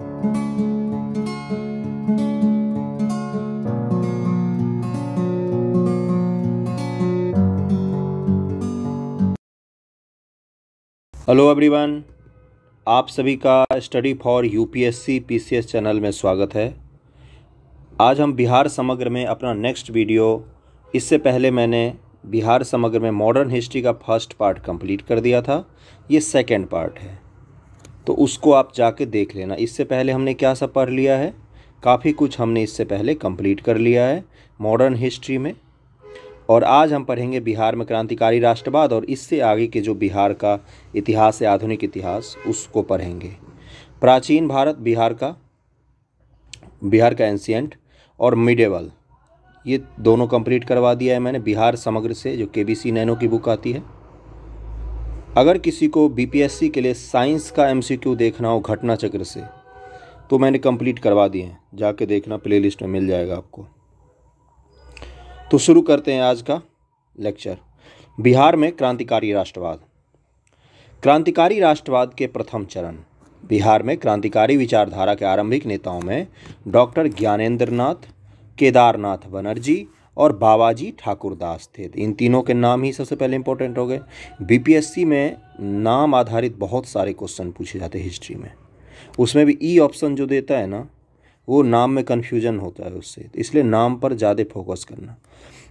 hello everyone आप सभी का study for UPSC PCS channel में स्वागत है आज हम बिहार समग्र में अपना नेक्स्ट वीडियो इससे पहले मैंने बिहार समग्र में मॉडर्न हिस्ट्री का फर्स्ट पार्ट कंप्लीट कर दिया था ये सेकंड पार्ट है तो उसको आप जाके देख लेना इससे पहले हमने क्या सब पढ़ लिया है काफ़ी कुछ हमने इससे पहले कंप्लीट कर लिया है मॉडर्न हिस्ट्री में और आज हम पढ़ेंगे बिहार में क्रांतिकारी राष्ट्रवाद और इससे आगे के जो बिहार का इतिहास है आधुनिक इतिहास उसको पढ़ेंगे प्राचीन भारत बिहार का बिहार का एंशियंट और मिडेवल ये दोनों कंप्लीट करवा दिया है मैंने बिहार समग्र से जो के बी सी नैनो की बुक आती है अगर किसी को बीपीएससी के लिए साइंस का एमसीक्यू देखना हो घटना चक्र से तो मैंने कंप्लीट करवा दिए हैं जाके देखना प्लेलिस्ट में मिल जाएगा आपको तो शुरू करते हैं आज का लेक्चर बिहार में क्रांतिकारी राष्ट्रवाद क्रांतिकारी राष्ट्रवाद के प्रथम चरण बिहार में क्रांतिकारी विचारधारा के आरंभिक नेताओं में डॉक्टर ज्ञानेंद्रनाथ नाथ केदारनाथ बनर्जी और बाबाजी ठाकुरदास थे इन तीनों के नाम ही सबसे पहले इंपॉर्टेंट हो गए बीपीएससी में नाम आधारित बहुत सारे क्वेश्चन पूछे जाते हैं हिस्ट्री में उसमें भी ई e ऑप्शन जो देता है ना वो नाम में कन्फ्यूजन होता है उससे इसलिए नाम पर ज़्यादा फोकस करना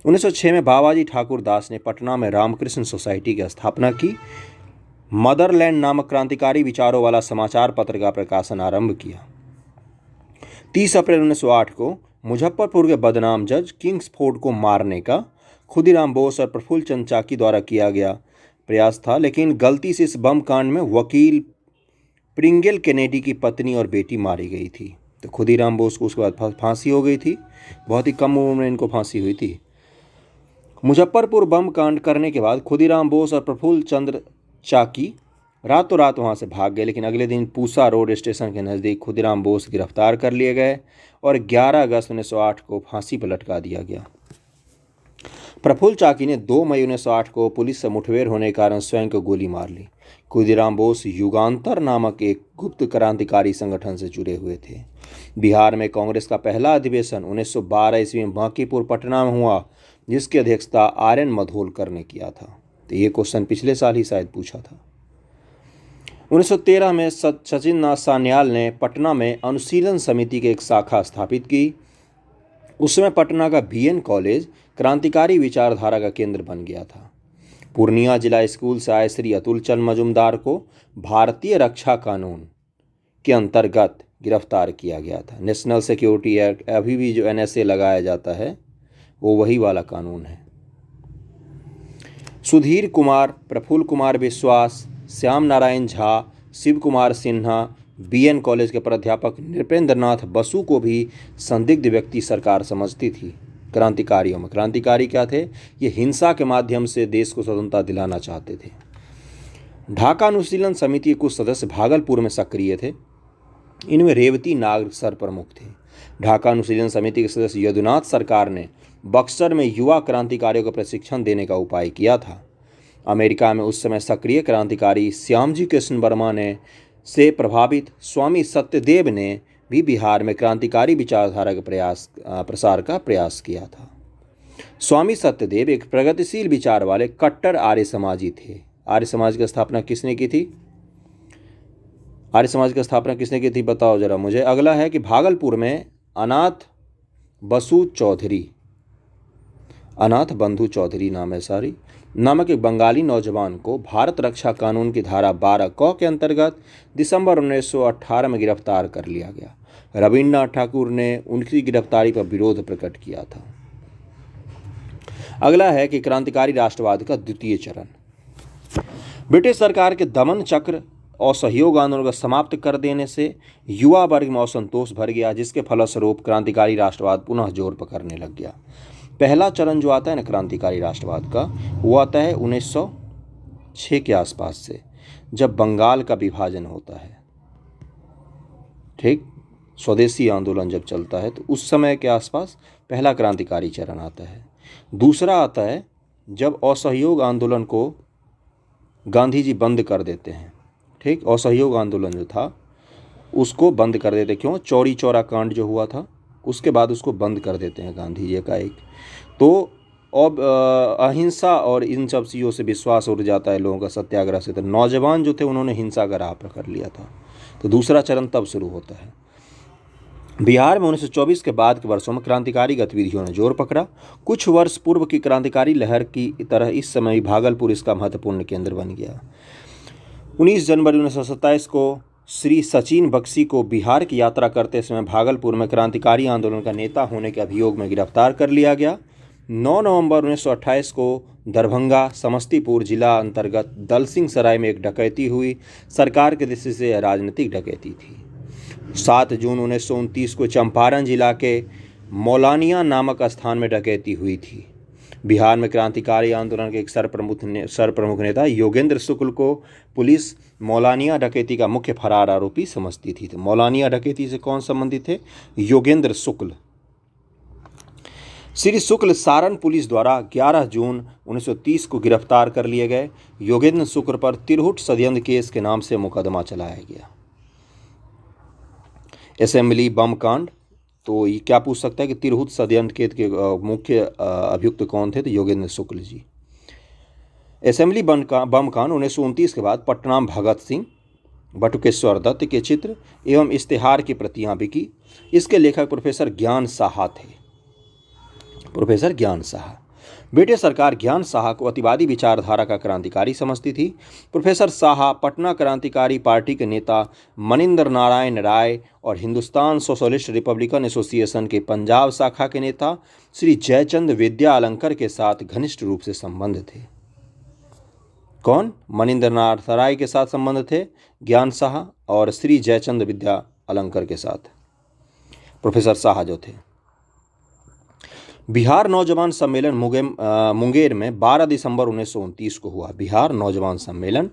1906 में बाबाजी ठाकुर दास ने पटना में रामकृष्ण सोसाइटी की स्थापना की मदरलैंड नामक क्रांतिकारी विचारों वाला समाचार पत्र का प्रकाशन आरंभ किया 30 अप्रैल 1908 को मुजफ्फरपुर के बदनाम जज किंग्सफोर्ड को मारने का खुदीराम बोस और प्रफुल्ल चंद चाकी द्वारा किया गया प्रयास था लेकिन गलती से इस बम कांड में वकील प्रिंगल कैनेडी की पत्नी और बेटी मारी गई थी तो खुदीराम बोस को उसके बाद फांसी हो गई थी बहुत ही कम उम्र में इनको फांसी हुई थी मुजफ्फरपुर बम कांड करने के बाद खुदीराम बोस और प्रफुल्ल चंद्र चाकी रातों रात वहाँ से भाग गए लेकिन अगले दिन पूसा रोड स्टेशन के नज़दीक खुदिराम बोस गिरफ्तार कर लिए गए और 11 अगस्त 1908 को फांसी पर लटका दिया गया प्रफुल्ल चाकी ने 2 मई 1908 को पुलिस से मुठभेड़ होने के कारण स्वयं को गोली मार ली खुदीराम बोस युगांतर नामक एक गुप्त क्रांतिकारी संगठन से जुड़े हुए थे बिहार में कांग्रेस का पहला अधिवेशन 1912 ईस्वी में बांकीपुर पटना में हुआ जिसकी अध्यक्षता आर एन मधोलकर ने किया था तो ये क्वेश्चन पिछले साल ही शायद पूछा था 1913 में सचिन नाथ सान्याल ने पटना में अनुशीलन समिति की एक शाखा स्थापित की उस समय पटना का बी कॉलेज क्रांतिकारी विचारधारा का केंद्र बन गया था पूर्णिया जिला स्कूल से आए श्री अतुल चंद मजुमदार को भारतीय रक्षा कानून के अंतर्गत गिरफ्तार किया गया था नेशनल सिक्योरिटी एक्ट अभी भी जो एन लगाया जाता है वो वही वाला कानून है सुधीर कुमार प्रफुल्ल कुमार विश्वास श्याम नारायण झा शिव कुमार सिन्हा बीएन कॉलेज के प्राध्यापक नृपेंद्र नाथ बसु को भी संदिग्ध व्यक्ति सरकार समझती थी क्रांतिकारियों में क्रांतिकारी क्या थे ये हिंसा के माध्यम से देश को स्वतंत्रता दिलाना चाहते थे ढाका अनुशीलन समिति के कुछ सदस्य भागलपुर में सक्रिय थे इनमें रेवती नाग सर प्रमुख थे ढाका अनुशीलन समिति के सदस्य यदुनाथ सरकार ने बक्सर में युवा क्रांतिकारियों को प्रशिक्षण देने का उपाय किया था अमेरिका में उस समय सक्रिय क्रांतिकारी श्यामजी कृष्ण वर्मा ने से प्रभावित स्वामी सत्यदेव ने भी बिहार में क्रांतिकारी विचारधारा का प्रयास प्रसार का प्रयास किया था स्वामी सत्यदेव एक प्रगतिशील विचार वाले कट्टर आर्य समाजी थे आर्य समाज की स्थापना किसने की थी आर्य समाज की स्थापना किसने की थी बताओ जरा मुझे अगला है कि भागलपुर में अनाथ बसु चौधरी अनाथ बंधु चौधरी नाम है सारी नामक एक बंगाली नौजवान को भारत रक्षा कानून की धारा बारह क के अंतर्गत दिसंबर 1918 में गिरफ्तार कर लिया गया रविन्द्रनाथ ठाकुर ने उनकी गिरफ्तारी पर विरोध प्रकट किया था अगला है कि क्रांतिकारी राष्ट्रवाद का द्वितीय चरण ब्रिटिश सरकार के दमन चक्र असहयोग आंदोलन को समाप्त कर देने से युवा वर्ग में असंतोष भर गया जिसके फलस्वरूप क्रांतिकारी राष्ट्रवाद पुनः जोर पकड़ने लग गया पहला चरण जो आता है ना क्रांतिकारी राष्ट्रवाद का वो आता है 1906 के आसपास से जब बंगाल का विभाजन होता है ठीक स्वदेशी आंदोलन जब चलता है तो उस समय के आसपास पहला क्रांतिकारी चरण आता है दूसरा आता है जब असहयोग आंदोलन को गांधी जी बंद कर देते हैं ठीक असहयोग आंदोलन जो था उसको बंद कर देते क्यों चौरी चौरा कांड जो हुआ था उसके बाद उसको बंद कर देते हैं गांधी जी का एक तो अब अहिंसा और इन सब चीज़ों से विश्वास उठ जाता है लोगों का सत्याग्रह से तो नौजवान जो थे उन्होंने हिंसा का राह पकड़ लिया था तो दूसरा चरण तब शुरू होता है बिहार में 1924 के बाद के वर्षों में क्रांतिकारी गतिविधियों ने जोर पकड़ा कुछ वर्ष पूर्व की क्रांतिकारी लहर की तरह इस समय भागलपुर इसका महत्वपूर्ण केंद्र बन गया 19 जनवरी उन्नीस को श्री सचिन बख्शी को बिहार की यात्रा करते समय भागलपुर में क्रांतिकारी आंदोलन का नेता होने के अभियोग में गिरफ्तार कर लिया गया 9 नवंबर 1928 को दरभंगा समस्तीपुर जिला अंतर्गत दलसिंह सराय में एक डकैती हुई सरकार के दृष्टि से राजनीतिक डकैती थी 7 जून उन्नीस को चंपारण जिला के मौलानिया नामक स्थान में डकैती हुई थी बिहार में क्रांतिकारी आंदोलन के एक सर प्रमुख ने सर प्रमुख नेता योगेंद्र शुक्ल को पुलिस मौलानिया डकैती का मुख्य फरार आरोपी समझती थी तो मौलानिया डकैती से कौन संबंधित थे योगेंद्र शुक्ल श्री शुक्ल सारण पुलिस द्वारा 11 जून 1930 को गिरफ्तार कर लिए गए योगेंद्र शुक्ल पर तिरहुट सदयंद केस के नाम से मुकदमा चलाया गया असेंबली बम कांड तो ये क्या पूछ सकता है कि तिरहुत सदयंत केस के मुख्य अभियुक्त कौन थे तो योगेंद्र शुक्ल जी असेंबली बम का बम कांड उन्नीस सौ उनतीस के बाद पटनाम भगत सिंह बटुकेश्वर दत्त के चित्र एवं इश्तेहार की प्रतियां बिकी इसके लेखक प्रोफेसर ज्ञान साहा थे प्रोफेसर ज्ञान साहा ब्रिटिश सरकार ज्ञान साहा को अतिवादी विचारधारा का क्रांतिकारी समझती थी प्रोफेसर साहा पटना क्रांतिकारी पार्टी के नेता मनिंदर नारायण राय और हिंदुस्तान सोशलिस्ट रिपब्लिकन एसोसिएशन के पंजाब शाखा के नेता श्री जयचंद विद्या अलंकर के साथ घनिष्ठ रूप से संबंध थे कौन मनिंद्र नाथ सराय के साथ संबंध थे ज्ञान शाह और श्री जयचंद विद्या अलंकर के साथ प्रोफेसर शाह जो थे बिहार नौजवान सम्मेलन मुंगेर में 12 दिसंबर उन्नीस को हुआ बिहार नौजवान सम्मेलन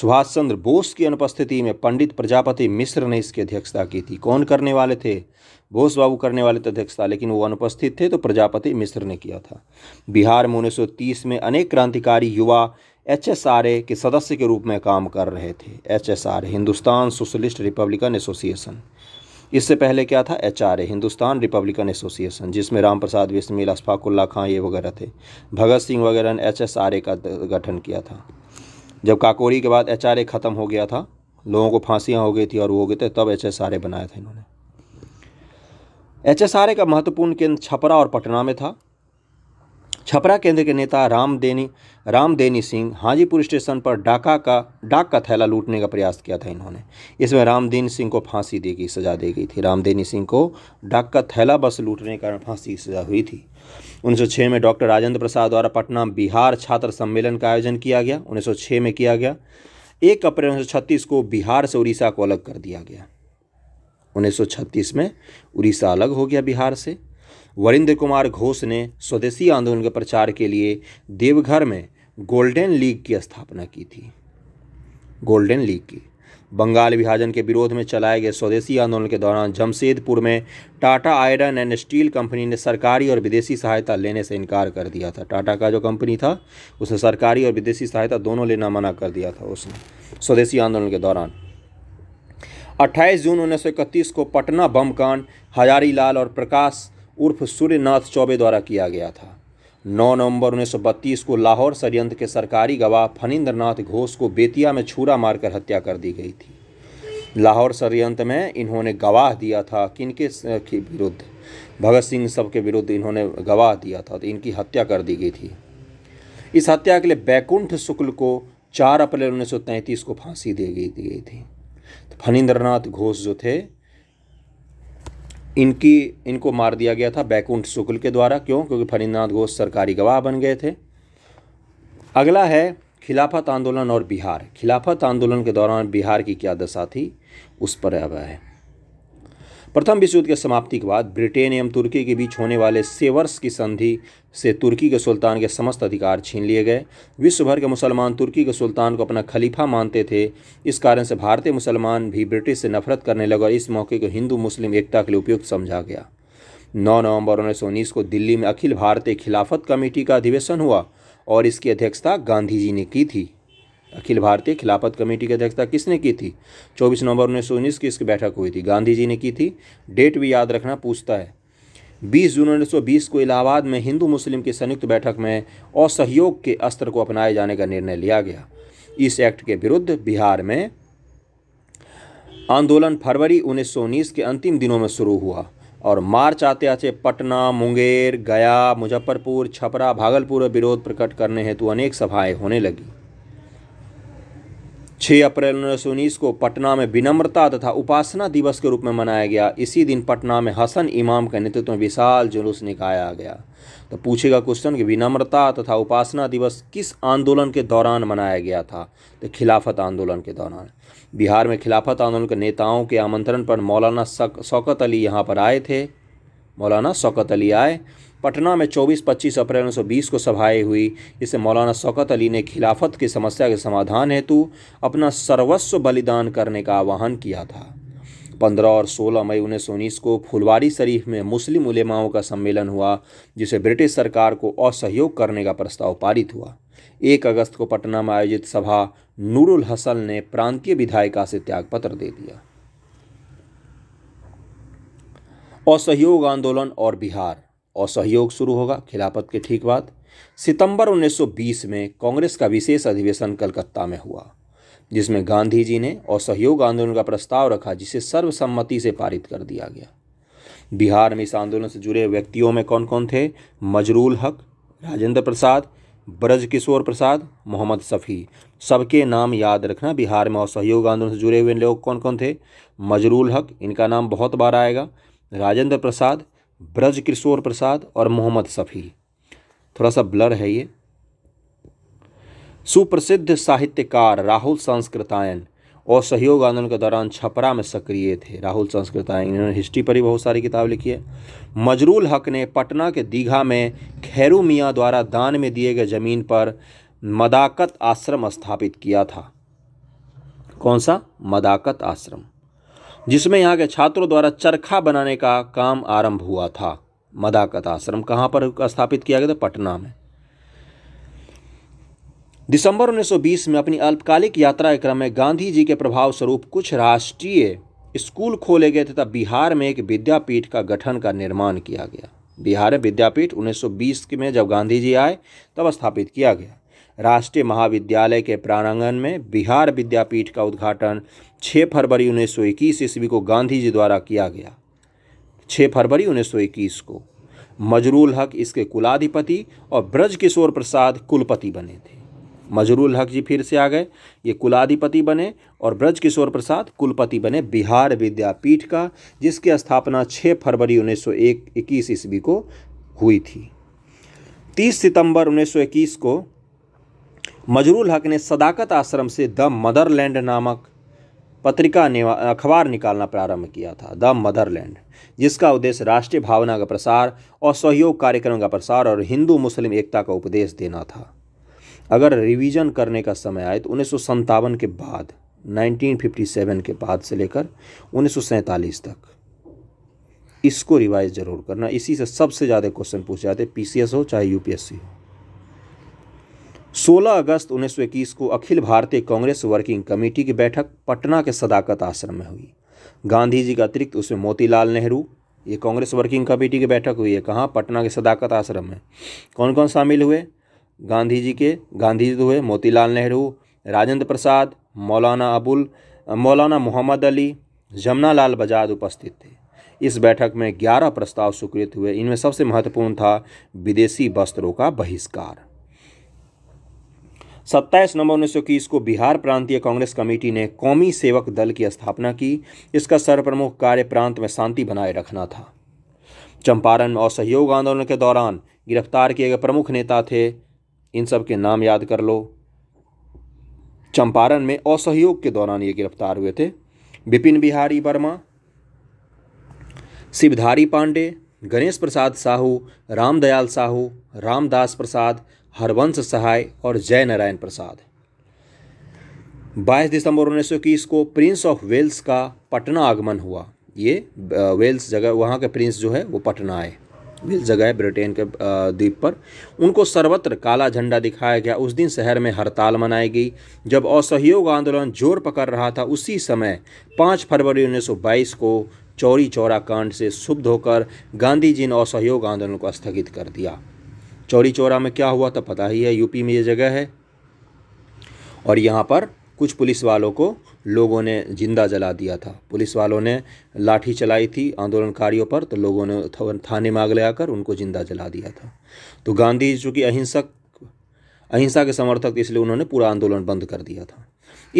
सुभाष चंद्र बोस की अनुपस्थिति में पंडित प्रजापति मिश्र ने इसकी अध्यक्षता की थी कौन करने वाले थे बोस बाबू करने वाले थे अध्यक्षता लेकिन वो अनुपस्थित थे तो प्रजापति मिश्र ने किया था बिहार में उन्नीस में अनेक क्रांतिकारी युवा एच एस आर ए के सदस्य के रूप में काम कर रहे थे H S R A Hindustan socialist republican association इससे पहले क्या था H R A Hindustan republican association जिसमें राम प्रसाद बिस्मिल अशफाकुल्ला खां ये वगैरह थे भगत सिंह वगैरह ने एच एस आर ए का गठन किया था जब काकोरी के बाद एच आर ए ख़त्म हो गया था लोगों को फांसियाँ हो गई थी और वो हो गए थे तब एच एस आर ए बनाया था इन्होंने एच एस आर ए का महत्वपूर्ण केंद्र छपरा और पटना में था छपरा केंद्र के नेता रामदेनी रामदेनी सिंह हाजीपुर स्टेशन पर डाका का डाक का थैला लूटने का प्रयास किया था इन्होंने इसमें रामदेनी सिंह को फांसी दी गई सजा दी गई थी रामदेनी सिंह को डाक का थैला बस लूटने के कारण फांसी की सजा हुई थी 1906 में डॉक्टर राजेंद्र प्रसाद द्वारा पटना बिहार छात्र सम्मेलन का आयोजन किया गया उन्नीस में किया गया एक अप्रैल उन्नीस को बिहार से उड़ीसा को अलग कर दिया गया उन्नीस में उड़ीसा अलग हो गया बिहार से वरिंद्र कुमार घोष ने स्वदेशी आंदोलन के प्रचार के लिए देवघर में गोल्डन लीग की स्थापना की थी गोल्डन लीग की बंगाल विभाजन के विरोध में चलाए गए स्वदेशी आंदोलन के दौरान जमशेदपुर में Tata iron and steel company ने सरकारी और विदेशी सहायता लेने से इनकार कर दिया था टाटा का जो कंपनी था उसने सरकारी और विदेशी सहायता दोनों लेना मना कर दिया था उसने स्वदेशी आंदोलन के दौरान 28 जून उन्नीस को पटना बम कांड हजारीलाल और प्रकाश उर्फ सूर्यनाथ चौबे द्वारा किया गया था 9 नवंबर 1932 को लाहौर षडयंत्र के सरकारी गवाह फणीन्द्र नाथ घोष को बेतिया में छुरा मारकर हत्या कर दी गई थी लाहौर षडयंत्र में इन्होंने गवाह दिया था किनके के विरुद्ध भगत सिंह सब के विरुद्ध इन्होंने गवाह दिया था तो इनकी हत्या कर दी गई थी इस हत्या के लिए बैकुंठ शुक्ल को 4 अप्रैल 1933 को फांसी दे गई दी गई थी तो फणीन्द्र घोष जो थे इनकी इनको मार दिया गया था बैकुंठ शुक्ल के द्वारा क्यों क्योंकि फरीदनाथ घोष सरकारी गवाह बन गए थे अगला है खिलाफत आंदोलन और बिहार खिलाफत आंदोलन के दौरान बिहार की क्या दशा थी उस पर अब है प्रथम विश्व युद्ध के समाप्ति के बाद ब्रिटेन एवं तुर्की के बीच होने वाले सेवर्स की संधि से तुर्की के सुल्तान के समस्त अधिकार छीन लिए गए विश्व भर के मुसलमान तुर्की के सुल्तान को अपना खलीफा मानते थे इस कारण से भारतीय मुसलमान भी ब्रिटिश से नफरत करने लगे और इस मौके को हिंदू मुस्लिम एकता के लिए उपयुक्त समझा गया 9 नवंबर उन्नीस को दिल्ली में अखिल भारतीय खिलाफत कमेटी का अधिवेशन हुआ और इसकी अध्यक्षता गांधी जी ने की थी अखिल भारतीय खिलाफत कमेटी की अध्यक्षता किसने की थी 24 नवंबर उन्नीस की इसकी बैठक हुई थी गांधी जी ने की थी डेट भी याद रखना पूछता है 20 जून 1920 को इलाहाबाद में हिंदू मुस्लिम की संयुक्त बैठक में असहयोग के अस्त्र को अपनाए जाने का निर्णय लिया गया इस एक्ट के विरुद्ध बिहार में आंदोलन फरवरी उन्नीस के अंतिम दिनों में शुरू हुआ और मार्च आते आते पटना मुंगेर गया मुजफ्फरपुर छपरा भागलपुर विरोध प्रकट करने हेतु अनेक सभाएं होने लगी 6 अप्रैल उन्नीस को पटना में विनम्रता तथा उपासना दिवस के रूप में मनाया गया इसी दिन पटना में हसन इमाम के नेतृत्व में विशाल जुलूस निकाया गया तो पूछेगा क्वेश्चन कि विनम्रता तथा उपासना दिवस किस आंदोलन के दौरान मनाया गया था तो खिलाफत आंदोलन के दौरान बिहार में खिलाफत आंदोलन के नेताओं के आमंत्रण पर मौलाना शौकत अली यहाँ पर आए थे मौलाना शौकत अली आए पटना में 24-25 अप्रैल उन्नीस को सभाएं हुई इसे मौलाना शौकत अली ने खिलाफत की समस्या के समाधान हेतु अपना सर्वस्व बलिदान करने का आह्वान किया था पंद्रह और सोलह मई उन्नीस को फुलवारी शरीफ में मुस्लिम उलेमाओं का सम्मेलन हुआ जिसे ब्रिटिश सरकार को असहयोग करने का प्रस्ताव पारित हुआ एक अगस्त को पटना में आयोजित सभा नूरुल हसन ने प्रांतीय विधायिका से त्यागपत्र दे दिया असहयोग आंदोलन और बिहार और सहयोग शुरू होगा खिलाफत के ठीक बाद सितंबर 1920 में कांग्रेस का विशेष अधिवेशन कलकत्ता में हुआ जिसमें गांधी जी ने असहयोग आंदोलन का प्रस्ताव रखा जिसे सर्वसम्मति से पारित कर दिया गया बिहार में इस आंदोलन से जुड़े व्यक्तियों में कौन कौन थे मजरूल हक राजेंद्र प्रसाद ब्रज किशोर प्रसाद मोहम्मद सफ़ी सबके नाम याद रखना बिहार में असहयोग आंदोलन से जुड़े हुए लोग कौन कौन थे मजरूल हक इनका नाम बहुत बार आएगा राजेंद्र प्रसाद ब्रज किशोर प्रसाद और मोहम्मद सफ़ी थोड़ा सा ब्लर है ये सुप्रसिद्ध साहित्यकार राहुल संस्कृतायन और सहयोग आंदोलन के दौरान छपरा में सक्रिय थे राहुल संस्कृतायन इन्होंने हिस्ट्री पर भी बहुत सारी किताब लिखी है मजरूल हक ने पटना के दीघा में खैरू मियाँ द्वारा दान में दिए गए ज़मीन पर मदाकत आश्रम स्थापित किया था कौन सा मदाकत आश्रम जिसमें यहाँ के छात्रों द्वारा चरखा बनाने का काम आरंभ हुआ था मदाकत आश्रम कहाँ पर स्थापित किया गया था पटना में दिसंबर 1920 में अपनी अल्पकालिक यात्रा के क्रम में गांधी जी के प्रभाव स्वरूप कुछ राष्ट्रीय स्कूल खोले गए तथा बिहार में एक विद्यापीठ का गठन का निर्माण किया गया बिहार में विद्यापीठ 1920 में जब गांधी जी आए तब स्थापित किया गया राष्ट्रीय महाविद्यालय के प्रांगण में बिहार विद्यापीठ का उद्घाटन 6 फरवरी 1921 ईस्वी को गांधी जी द्वारा किया गया 6 फरवरी 1921 को मजरूल हक इसके कुलाधिपति और ब्रज किशोर प्रसाद कुलपति बने थे मजरूल हक जी फिर से आ गए ये कुलाधिपति बने और ब्रज किशोर प्रसाद कुलपति बने बिहार विद्यापीठ का जिसकी स्थापना 6 फरवरी 1921 ईस्वी को हुई थी 30 सितंबर 1921 को मजरूल हक ने सदाकत आश्रम से द मदरलैंड नामक पत्रिका अखबार निकालना प्रारंभ किया था द मदरलैंड जिसका उद्देश्य राष्ट्रीय भावना का प्रसार और सहयोग कार्यक्रम का प्रसार और हिंदू मुस्लिम एकता का उपदेश देना था अगर रिवीजन करने का समय आए तो उन्नीस के बाद 1957 के बाद से लेकर उन्नीस तक इसको रिवाइज जरूर करना इसी से सबसे ज़्यादा क्वेश्चन पूछे जाते पी हो चाहे यू हो 16 अगस्त 1921 को अखिल भारतीय कांग्रेस वर्किंग कमेटी की बैठक पटना के सदाकत आश्रम में हुई गांधी जी का अतिरिक्त उसमें मोतीलाल नेहरू ये कांग्रेस वर्किंग कमेटी की बैठक हुई है कहाँ पटना के सदाकत आश्रम में कौन कौन शामिल हुए गांधी जी के गांधी जी हुए मोतीलाल नेहरू राजेंद्र प्रसाद मौलाना अबुल मौलाना मोहम्मद अली जमुना लाल बजाज उपस्थित थे इस बैठक में 11 प्रस्ताव स्वीकृत हुए इनमें सबसे महत्वपूर्ण था विदेशी वस्त्रों का बहिष्कार सत्ताईस नवंबर उन्नीस सौ इक्कीस को बिहार प्रांतीय कांग्रेस कमेटी ने कौमी सेवक दल की स्थापना की इसका सर्वप्रमुख कार्य प्रांत में शांति बनाए रखना था चंपारण और सहयोग आंदोलन के दौरान गिरफ्तार किए गए प्रमुख नेता थे इन सब के नाम याद कर लो चंपारण में असहयोग के दौरान ये गिरफ्तार हुए थे विपिन बिहारी वर्मा शिवधारी पांडे गणेश प्रसाद साहू रामदयाल साहू रामदास प्रसाद हरवंश सहाय और जय नारायण प्रसाद 22 दिसंबर उन्नीस सौ को प्रिंस ऑफ वेल्स का पटना आगमन हुआ ये वेल्स जगह वहाँ के प्रिंस जो है वो पटना आए वेल्स जगह है ब्रिटेन के द्वीप पर उनको सर्वत्र काला झंडा दिखाया गया उस दिन शहर में हड़ताल मनाई गई जब असहयोग आंदोलन जोर पकड़ रहा था उसी समय 5 फरवरी 1922 को चौरी चौरा कांड से शुभ्ध होकर गांधी जी ने असहयोग आंदोलन को स्थगित कर दिया चौरी चौरा में क्या हुआ था तो पता ही है यूपी में ये जगह है और यहाँ पर कुछ पुलिस वालों को लोगों ने जिंदा जला दिया था पुलिस वालों ने लाठी चलाई थी आंदोलनकारियों पर तो लोगों ने थाने में आग कर उनको जिंदा जला दिया था तो गांधी चूँकि अहिंसक अहिंसा के समर्थक थे इसलिए उन्होंने पूरा आंदोलन बंद कर दिया था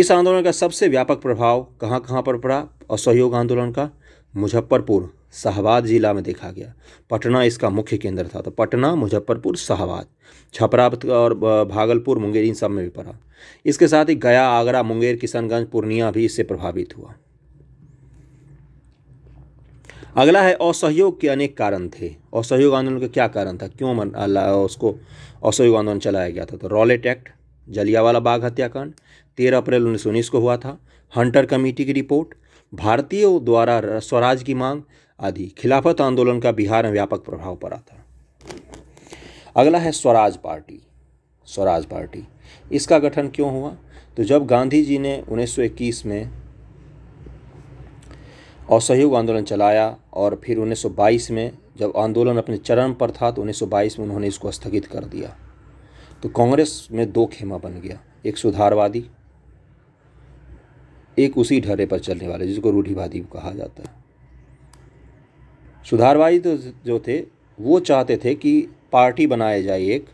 इस आंदोलन का सबसे व्यापक प्रभाव कहाँ कहाँ पर पड़ा असहयोग आंदोलन का मुजफ्फरपुर शहबाद ज़िला में देखा गया पटना इसका मुख्य केंद्र था तो पटना मुजफ्फरपुर शहबाद छपरा और भागलपुर मुंगेर इन सब में भी पड़ा इसके साथ ही गया आगरा मुंगेर किशनगंज पूर्णिया भी इससे प्रभावित हुआ अगला है असहयोग के अनेक कारण थे असहयोग आंदोलन का क्या कारण था क्यों मन उसको असहयोग आंदोलन चलाया गया था तो रॉलेट एक्ट जलियावाला बाग हत्याकांड तेरह अप्रैल उन्नीस को हुआ था हंटर कमेटी की रिपोर्ट भारतीयों द्वारा स्वराज की मांग आदि खिलाफत आंदोलन का बिहार में व्यापक प्रभाव पड़ा था अगला है स्वराज पार्टी स्वराज पार्टी इसका गठन क्यों हुआ तो जब गांधी जी ने 1921 में असहयोग आंदोलन चलाया और फिर 1922 में जब आंदोलन अपने चरम पर था तो 1922 में उन्होंने इसको स्थगित कर दिया तो कांग्रेस में दो खेमा बन गया एक सुधारवादी एक उसी ढरे पर चलने वाले जिसको रूढ़िवादी कहा जाता है सुधारवादी तो जो थे वो चाहते थे कि पार्टी बनाए जाए एक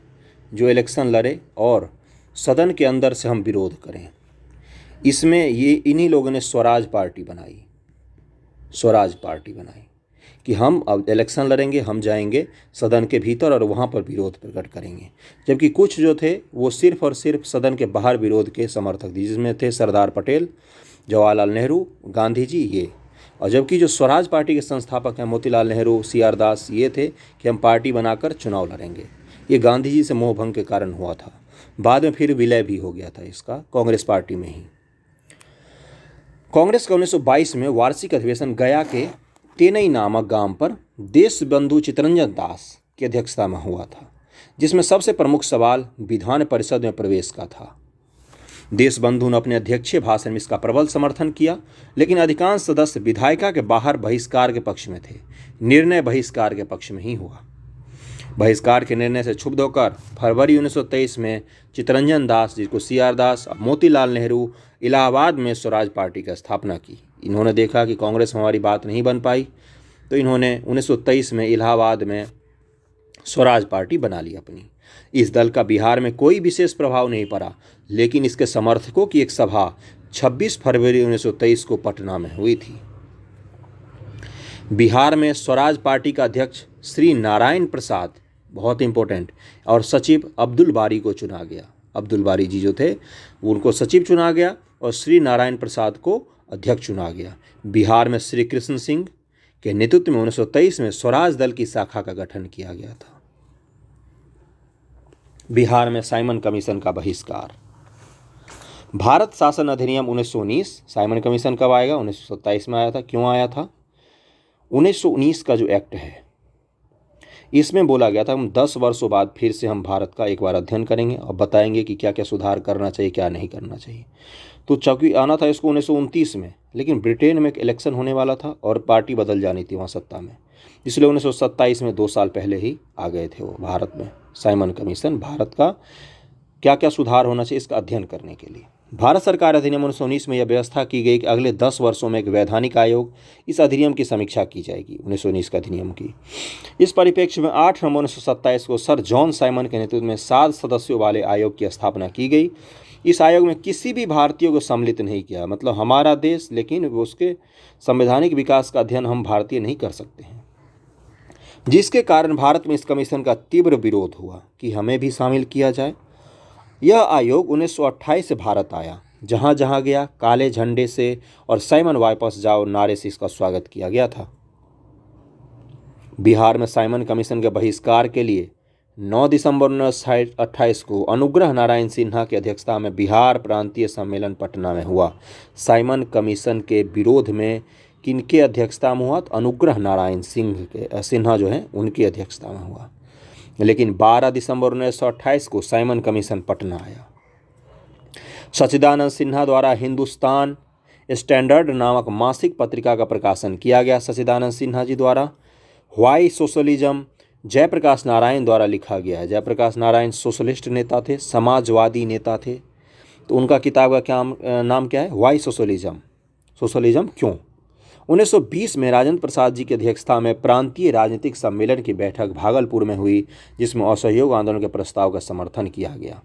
जो इलेक्शन लड़े और सदन के अंदर से हम विरोध करें इसमें ये इन्हीं लोगों ने स्वराज पार्टी बनाई स्वराज पार्टी बनाई कि हम अब इलेक्शन लड़ेंगे हम जाएंगे सदन के भीतर और वहाँ पर विरोध प्रकट करेंगे जबकि कुछ जो थे वो सिर्फ और सिर्फ सदन के बाहर विरोध के समर्थक थे जिसमें थे सरदार पटेल जवाहरलाल नेहरू गांधी जी ये और जबकि जो स्वराज पार्टी के संस्थापक हैं मोतीलाल नेहरू सी आर दास ये थे कि हम पार्टी बनाकर चुनाव लड़ेंगे ये गांधी जी से मोह भंग के कारण हुआ था बाद में फिर विलय भी हो गया था इसका कांग्रेस पार्टी में ही कांग्रेस का बाईस में वार्षिक अधिवेशन गया के तेनई नामक गांव पर देश बंधु चितरंजन दास की अध्यक्षता में हुआ था जिसमें सबसे प्रमुख सवाल विधान परिषद में प्रवेश का था देशबंधु ने अपने अध्यक्षीय भाषण में इसका प्रबल समर्थन किया लेकिन अधिकांश सदस्य विधायिका के बाहर बहिष्कार के पक्ष में थे निर्णय बहिष्कार के पक्ष में ही हुआ बहिष्कार के निर्णय से क्षुब्ध होकर फरवरी 1923 में चितरंजन दास जिसको सी आर दास और मोतीलाल नेहरू इलाहाबाद में स्वराज पार्टी की स्थापना की इन्होंने देखा कि कांग्रेस में हमारी बात नहीं बन पाई तो इन्होंने 1923 में इलाहाबाद में स्वराज पार्टी बना ली अपनी इस दल का बिहार में कोई विशेष प्रभाव नहीं पड़ा लेकिन इसके समर्थकों की एक सभा 26 फरवरी 1923 को पटना में हुई थी बिहार में स्वराज पार्टी का अध्यक्ष श्री नारायण प्रसाद बहुत इम्पोर्टेंट और सचिव अब्दुल बारी को चुना गया अब्दुल बारी जी जो थे उनको सचिव चुना गया और श्री नारायण प्रसाद को अध्यक्ष चुना गया बिहार में श्री कृष्ण सिंह के नेतृत्व में 1923 में स्वराज दल की शाखा का गठन किया गया था बिहार में साइमन कमीशन का बहिष्कार भारत शासन अधिनियम 1919 साइमन कमीशन कब आएगा 1927 में आया था क्यों आया था 1919 का जो एक्ट है इसमें बोला गया था हम 10 वर्षों बाद फिर से हम भारत का एक बार अध्ययन करेंगे और बताएंगे कि क्या क्या सुधार करना चाहिए क्या नहीं करना चाहिए तो चौकी आना था इसको उन्नीस में लेकिन ब्रिटेन में एक इलेक्शन होने वाला था और पार्टी बदल जानी थी वहाँ सत्ता में इसलिए उन्नीस में दो साल पहले ही आ गए थे वो भारत में साइमन कमीशन भारत का क्या क्या सुधार होना चाहिए इसका अध्ययन करने के लिए भारत सरकार अधिनियम उन्नीस सौ उन्नीस में यह व्यवस्था की गई कि अगले दस वर्षों में एक वैधानिक आयोग इस अधिनियम की समीक्षा की जाएगी उन्नीस सौ उन्नीस के अधिनियम की इस परिप्रेक्ष्य में आठ नवंबर उन्नीस सौ सत्ताईस को सर जॉन साइमन के नेतृत्व में सात सदस्यों वाले आयोग की स्थापना की गई इस आयोग में किसी भी भारतीय को सम्मिलित नहीं किया मतलब हमारा देश लेकिन उसके संवैधानिक विकास का अध्ययन हम भारतीय नहीं कर सकते हैं जिसके कारण भारत में इस कमीशन का तीव्र विरोध हुआ कि हमें भी शामिल किया जाए यह आयोग उन्नीस से भारत आया जहाँ जहाँ गया काले झंडे से और साइमन वापस जाओ नारे से इसका स्वागत किया गया था बिहार में साइमन कमीशन के बहिष्कार के लिए 9 दिसंबर उन्नीस अट्ठाईस को अनुग्रह नारायण सिन्हा की अध्यक्षता में बिहार प्रांतीय सम्मेलन पटना में हुआ साइमन कमीशन के विरोध में किनके अध्यक्षता में हुआ तो अनुग्रह नारायण सिंह के सिन्हा जो है उनकी अध्यक्षता में हुआ लेकिन 12 दिसंबर उन्नीस को साइमन कमीशन पटना आया सचिदानंद सिन्हा द्वारा हिंदुस्तान स्टैंडर्ड नामक मासिक पत्रिका का प्रकाशन किया गया सचिदानंद सिन्हा जी द्वारा वाई सोशलिज्म जयप्रकाश नारायण द्वारा लिखा गया है जयप्रकाश नारायण सोशलिस्ट नेता थे समाजवादी नेता थे तो उनका किताब का क्या नाम क्या है वाई सोशलिज्म सोशलिज्म क्यों 1920 में राजेंद्र प्रसाद जी की अध्यक्षता में प्रांतीय राजनीतिक सम्मेलन की बैठक भागलपुर में हुई जिसमें असहयोग आंदोलन के प्रस्ताव का समर्थन किया गया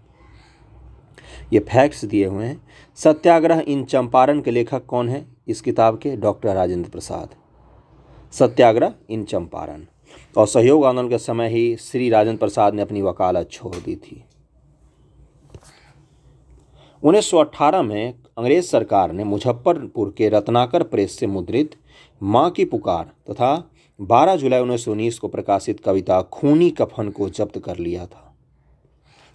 ये फैक्ट्स दिए हुए हैं सत्याग्रह इन चंपारण के लेखक कौन है इस किताब के डॉक्टर राजेंद्र प्रसाद सत्याग्रह इन चंपारण और सहयोग आंदोलन के समय ही श्री राजेंद्र प्रसाद ने अपनी वकालत छोड़ दी थी 1918 में अंग्रेज सरकार ने मुजफ्फरपुर के रत्नाकर प्रेस से मुद्रित माँ की पुकार तथा 12 जुलाई उन्नीस को प्रकाशित कविता खूनी कफन को जब्त कर लिया था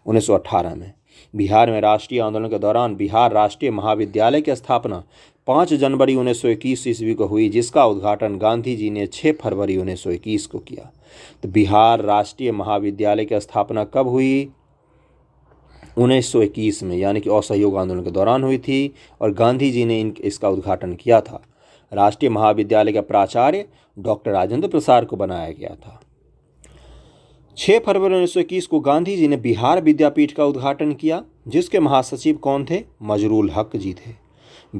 1918 में बिहार में राष्ट्रीय आंदोलन के दौरान बिहार राष्ट्रीय महाविद्यालय की स्थापना 5 जनवरी 1921 ईस्वी को हुई जिसका उद्घाटन गांधी जी ने 6 फरवरी 1921 को किया तो बिहार राष्ट्रीय महाविद्यालय की स्थापना कब हुई उन्नीस में यानी कि असहयोग आंदोलन के दौरान हुई थी और गांधी जी ने इन इसका उद्घाटन किया था राष्ट्रीय महाविद्यालय का प्राचार्य डॉक्टर राजेंद्र प्रसाद को बनाया गया था 6 फरवरी उन्नीस को गांधी जी ने बिहार विद्यापीठ का उद्घाटन किया जिसके महासचिव कौन थे मजरूल हक जी थे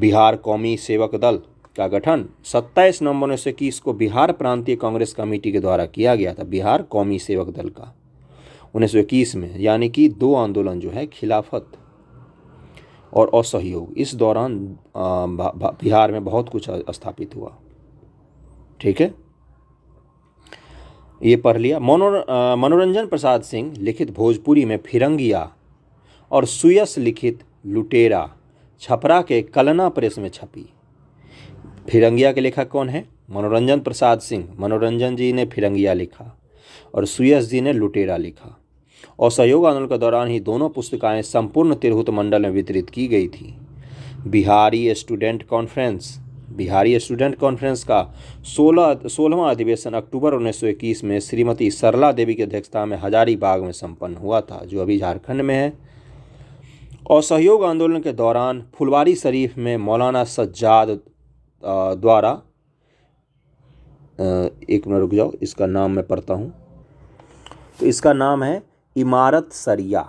बिहार कौमी सेवक दल का गठन 27 नवंबर उन्नीस को बिहार प्रांतीय कांग्रेस कमेटी के द्वारा किया गया था बिहार कौमी सेवक दल का उन्नीस में यानी कि दो आंदोलन जो है खिलाफत और असहयोग इस दौरान बिहार में बहुत कुछ स्थापित हुआ ठीक है ये पढ़ लिया मनोर मनोरंजन प्रसाद सिंह लिखित भोजपुरी में फिरंगिया और सुयस लिखित लुटेरा छपरा के कलना प्रेस में छपी फिरंगिया के लेखक कौन है मनोरंजन प्रसाद सिंह मनोरंजन जी ने फिरंगिया लिखा और सुयस जी ने लुटेरा लिखा और सहयोग आंदोलन के दौरान ही दोनों पुस्तकाएं संपूर्ण तिरहुत मंडल में वितरित की गई थी Bihari student conference Bihari student conference का सोलह सोलहवां अधिवेशन अक्टूबर 1921 में श्रीमती सरला देवी की अध्यक्षता में हजारीबाग में संपन्न हुआ था जो अभी झारखंड में है और सहयोग आंदोलन के दौरान फुलवारी शरीफ में मौलाना सज्जाद द्वारा एक मिनट रुक जाओ इसका नाम मैं पढ़ता हूँ तो इसका नाम है इमारत सरिया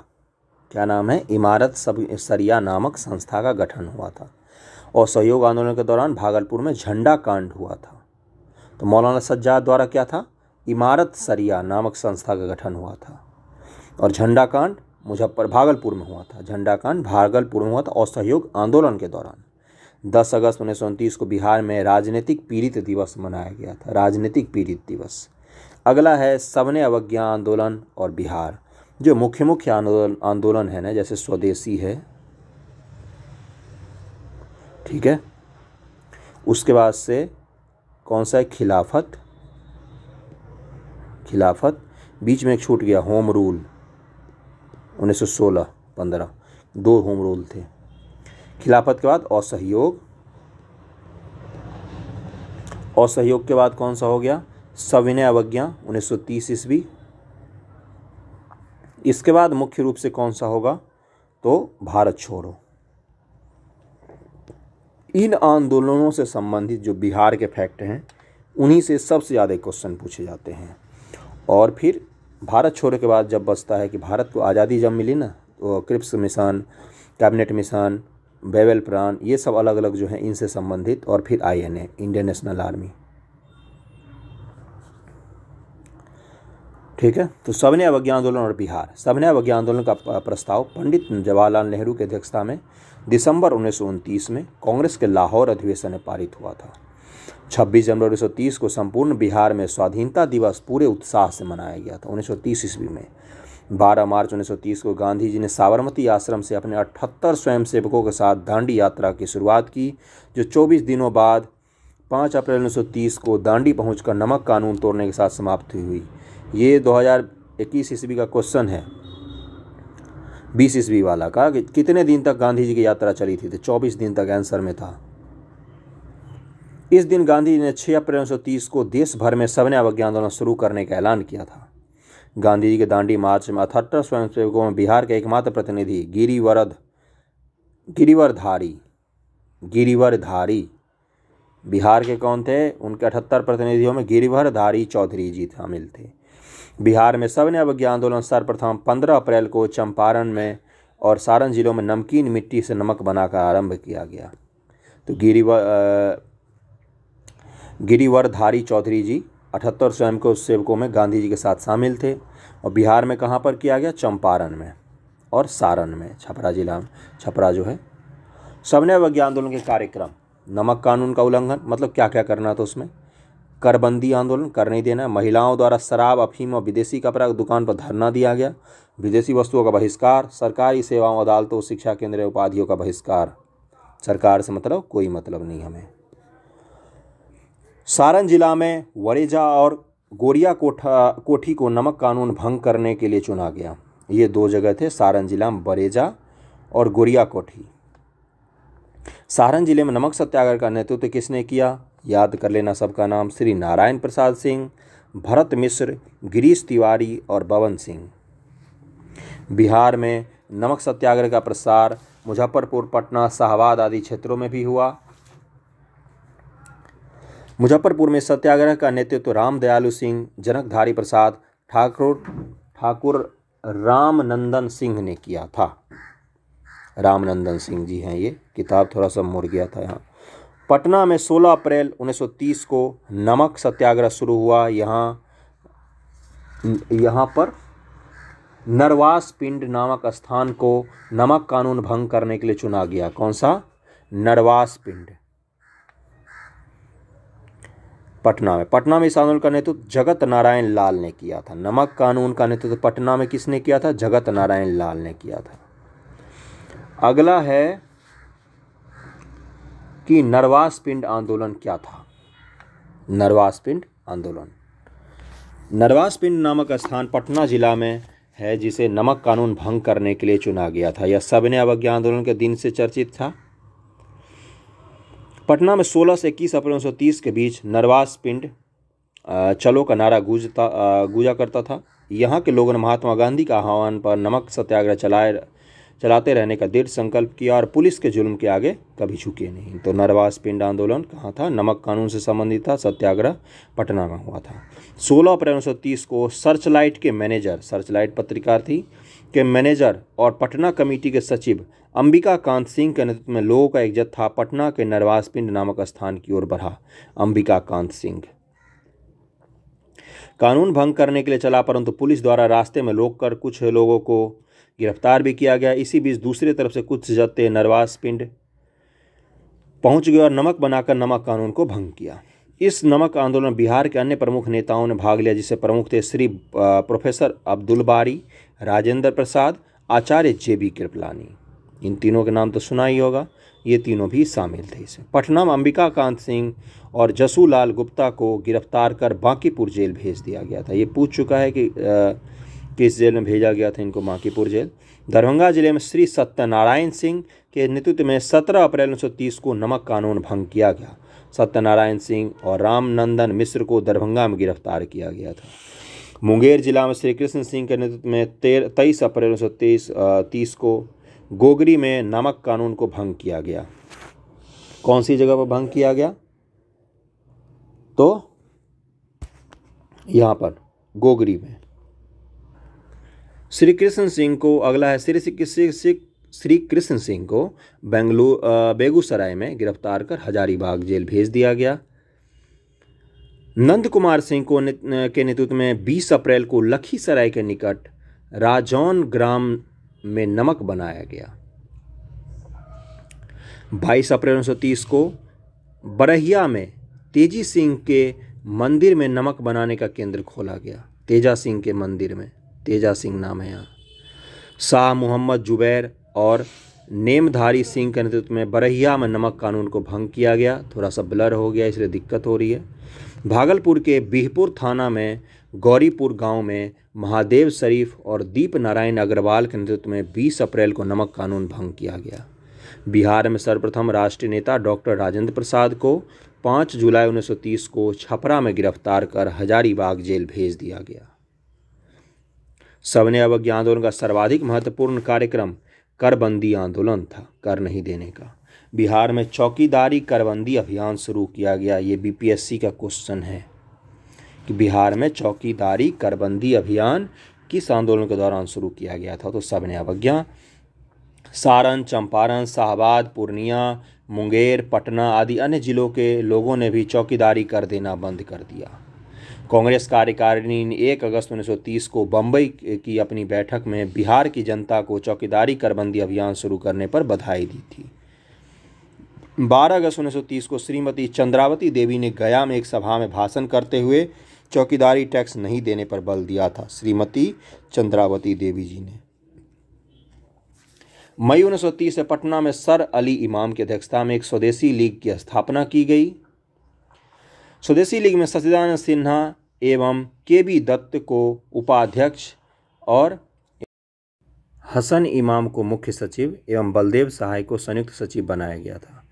क्या नाम है इमारत सब सरिया नामक संस्था का गठन हुआ था और सहयोग आंदोलन के दौरान भागलपुर में झंडा कांड हुआ था तो मौलाना सज्जाद द्वारा क्या था इमारत सरिया नामक संस्था का गठन हुआ था और झंडा कांड मुजफ्फर भागलपुर में हुआ था झंडा कांड भागलपुर में हुआ था असहयोग आंदोलन के दौरान 10 अगस्त उन्नीस को बिहार में राजनीतिक पीड़ित दिवस मनाया गया था राजनीतिक पीड़ित दिवस अगला है सबने अवज्ञा आंदोलन और बिहार जो मुख्य मुख्य आंदोलन आंदोलन है ना जैसे स्वदेशी है ठीक है उसके बाद से कौन सा है खिलाफत खिलाफत बीच में एक छूट गया होम रूल 1916 15 दो होम रूल थे खिलाफत के बाद असहयोग असहयोग के बाद कौन सा हो गया सविनय अवज्ञा 1930 सौ ईस्वी इसके बाद मुख्य रूप से कौन सा होगा तो भारत छोड़ो इन आंदोलनों से संबंधित जो बिहार के फैक्ट हैं उन्हीं से सबसे ज़्यादा क्वेश्चन पूछे जाते हैं और फिर भारत छोड़ने के बाद जब बचता है कि भारत को आज़ादी जब मिली ना तो Cripps mission cabinet mission Wavell plan ये सब अलग अलग जो हैं इनसे संबंधित और फिर आईएनए इंडियन नेशनल आर्मी ठीक है तो सविनय अवज्ञा आंदोलन और बिहार सविनय अवज्ञा आंदोलन का प्रस्ताव पंडित जवाहरलाल नेहरू की अध्यक्षता में दिसंबर उन्नीस में कांग्रेस के लाहौर अधिवेशन में पारित हुआ था 26 जनवरी उन्नीस को संपूर्ण बिहार में स्वाधीनता दिवस पूरे उत्साह से मनाया गया था उन्नीस ईस्वी में 12 मार्च 1930 को गांधी जी ने साबरमती आश्रम से अपने अठहत्तर स्वयंसेवकों के साथ दांडी यात्रा की शुरुआत की जो 24 दिनों बाद 5 अप्रैल 1930 को दांडी पहुंचकर नमक कानून तोड़ने के साथ समाप्त हुई ये 2021 ईस्वी का क्वेश्चन है बीस ईस्वी वाला का कि कितने दिन तक गांधी जी की यात्रा चली थी तो चौबीस दिन तक आंसर में था इस दिन गांधी जी ने 6 अप्रैल उन्नीस को देश भर में सबने अवज्ञा आंदोलन शुरू करने का ऐलान किया था गांधी जी के दांडी मार्च में अठहत्तर स्वयंसेवकों में बिहार के एकमात्र प्रतिनिधि गिरिवरद गिरिवरधारी गिरिवरधारी बिहार के कौन थे उनके अठहत्तर प्रतिनिधियों में गिरिवरधारी चौधरी जी शामिल थे बिहार में सविनय अवज्ञा आंदोलन सर्वप्रथम 15 अप्रैल को चंपारण में और सारण जिलों में नमकीन मिट्टी से नमक बनाकर आरंभ किया गया तो गिरिवर धारी चौधरी जी अठहत्तर स्वयं को सेवकों में गांधी जी के साथ शामिल थे और बिहार में कहाँ पर किया गया चंपारण में और सारण में छपरा जिला में छपरा जो है सबने अवज्ञा आंदोलन के कार्यक्रम नमक कानून का उल्लंघन मतलब क्या क्या करना था उसमें करबंदी आंदोलन कर नहीं देना महिलाओं द्वारा शराब अफीम और विदेशी कपड़ा दुकान पर धरना दिया गया विदेशी वस्तुओं का बहिष्कार सरकारी सेवाओं अदालतों शिक्षा केंद्र उपाधियों का बहिष्कार सरकार से मतलब कोई मतलब नहीं हमें सारण जिला में वरेजा और गोरिया कोठा कोठी को नमक कानून भंग करने के लिए चुना गया ये दो जगह थे सारण जिला में बरेजा और गोरिया कोठी सारण जिले में नमक सत्याग्रह का नेतृत्व तो किसने किया याद कर लेना सबका नाम श्री नारायण प्रसाद सिंह भरत मिश्र गिरीश तिवारी और बवन सिंह बिहार में नमक सत्याग्रह का प्रसार मुजफ्फरपुर पटना शाहबाद आदि क्षेत्रों में भी हुआ मुजफ्फरपुर में सत्याग्रह का नेतृत्व तो राम दयालु सिंह जनकधारी प्रसाद ठाकुर ठाकुर रामनंदन सिंह ने किया था रामनंदन सिंह जी हैं ये किताब थोड़ा सा मुड़ गया था यहाँ पटना में 16 अप्रैल 1930 को नमक सत्याग्रह शुरू हुआ यहाँ यहाँ पर नरवास पिंड नामक स्थान को नमक कानून भंग करने के लिए चुना गया कौन सा नरवास पिंड पटना में पटना में इस आंदोलन का नेतृत्व जगत नारायण लाल ने किया था नमक कानून का नेतृत्व तो पटना में किसने किया था जगत नारायण लाल ने किया था अगला है कि नरवास पिंड आंदोलन क्या था नरवास पिंड आंदोलन नरवास पिंड नामक स्थान पटना जिला में है जिसे नमक कानून भंग करने के लिए चुना गया था यह सबने अवज्ञा आंदोलन के दिन से चर्चित था पटना में 16 से इक्कीस अप्रैल उन्नीस के बीच नरवास पिंड चलो का नारा गूंजता गूंजा करता था यहाँ के लोगों ने महात्मा गांधी का आह्वान पर नमक सत्याग्रह चलाए चलाते रहने का दृढ़ संकल्प किया और पुलिस के जुल्म के आगे कभी झुके नहीं तो नरवास पिंड आंदोलन कहाँ था नमक कानून से संबंधित था सत्याग्रह पटना में हुआ था 16 अप्रैल उन्नीस को सर्चलाइट के मैनेजर सर्चलाइट पत्रकार थी के मैनेजर और पटना कमेटी के सचिव अंबिका कांत सिंह के नेतृत्व में लोगों का एक जत्था पटना के नरवास पिंड नामक स्थान की ओर बढ़ा अंबिका कांत सिंह कानून भंग करने के लिए चला परंतु पुलिस द्वारा रास्ते में रोक कर कुछ लोगों को गिरफ्तार भी किया गया इसी बीच दूसरी तरफ से कुछ जत्ते नरवास पिंड पहुंच गए और नमक बनाकर नमक कानून को भंग किया इस नमक आंदोलन में बिहार के अन्य प्रमुख नेताओं ने भाग लिया जिसे प्रमुख थे Shri professor Abdul Bari Rajendra Prasad Acharya J B Kripalani इन तीनों के नाम तो सुना ही होगा ये तीनों भी शामिल थे इसमें पटना में अंबिका कांत सिंह और जसूलाल गुप्ता को गिरफ्तार कर बांकीपुर जेल भेज दिया गया था ये पूछ चुका है कि किस जेल में भेजा गया था इनको माकीपुर जेल दरभंगा जिले में श्री सत्यनारायण सिंह के नेतृत्व में 17 अप्रैल 1930 को नमक कानून भंग किया गया सत्यनारायण सिंह और रामनंदन मिश्र को दरभंगा में गिरफ्तार किया गया था मुंगेर जिला में श्री कृष्ण सिंह के नेतृत्व में तेईस अप्रैल उन्नीस तीस को गोगरी में नमक कानून को भंग किया गया कौन सी जगह पर भंग किया गया तो यहाँ पर गोगरी में श्री कृष्ण सिंह को अगला है श्री श्री श्री कृष्ण सिंह को बेंगलुरु बेगूसराय में गिरफ्तार कर हजारीबाग जेल भेज दिया गया नंद कुमार सिंह को के नेतृत्व में 20 अप्रैल को लखीसराय के निकट राजौन ग्राम में नमक बनाया गया 22 अप्रैल उन्नीस को बरहिया में तेजी सिंह के मंदिर में नमक बनाने का केंद्र खोला गया तेजा सिंह के मंदिर में तेजा सिंह नाम है यहाँ शाह मोहम्मद जुबैर और नेमधारी सिंह के नेतृत्व में बरहिया में नमक कानून को भंग किया गया थोड़ा सा ब्लर हो गया इसलिए दिक्कत हो रही है भागलपुर के बिहपुर थाना में गौरीपुर गांव में महादेव शरीफ और दीप नारायण अग्रवाल के नेतृत्व में 20 अप्रैल को नमक कानून भंग किया गया बिहार में सर्वप्रथम राष्ट्रीय नेता डॉक्टर राजेंद्र प्रसाद को 5 जुलाई 1930 को छपरा में गिरफ्तार कर हजारीबाग जेल भेज दिया गया सबने अवज्ञ आंदोलन का सर्वाधिक महत्वपूर्ण कार्यक्रम करबंदी आंदोलन था कर नहीं देने का बिहार में चौकीदारी करबंदी अभियान शुरू किया गया ये बीपीएससी का क्वेश्चन है कि बिहार में चौकीदारी करबंदी अभियान किस आंदोलन के दौरान शुरू किया गया था तो सबने अवज्ञा सारण चंपारण शाहबाद पूर्णिया मुंगेर पटना आदि अन्य जिलों के लोगों ने भी चौकीदारी कर देना बंद कर दिया कांग्रेस कार्यकारिणी ने एक अगस्त 1930 को बम्बई की अपनी बैठक में बिहार की जनता को चौकीदारी करबंदी अभियान शुरू करने पर बधाई दी थी 12 अगस्त 1930 को श्रीमती चंद्रावती देवी ने गया में एक सभा में भाषण करते हुए चौकीदारी टैक्स नहीं देने पर बल दिया था श्रीमती चंद्रावती देवी जी ने मई 1930 से पटना में सर अली इमाम की अध्यक्षता में एक स्वदेशी लीग की स्थापना की गई स्वदेशी लीग में सचिदानंद सिन्हा एवं के बी दत्त को उपाध्यक्ष और हसन इमाम को मुख्य सचिव एवं बलदेव सहाय को संयुक्त सचिव बनाया गया था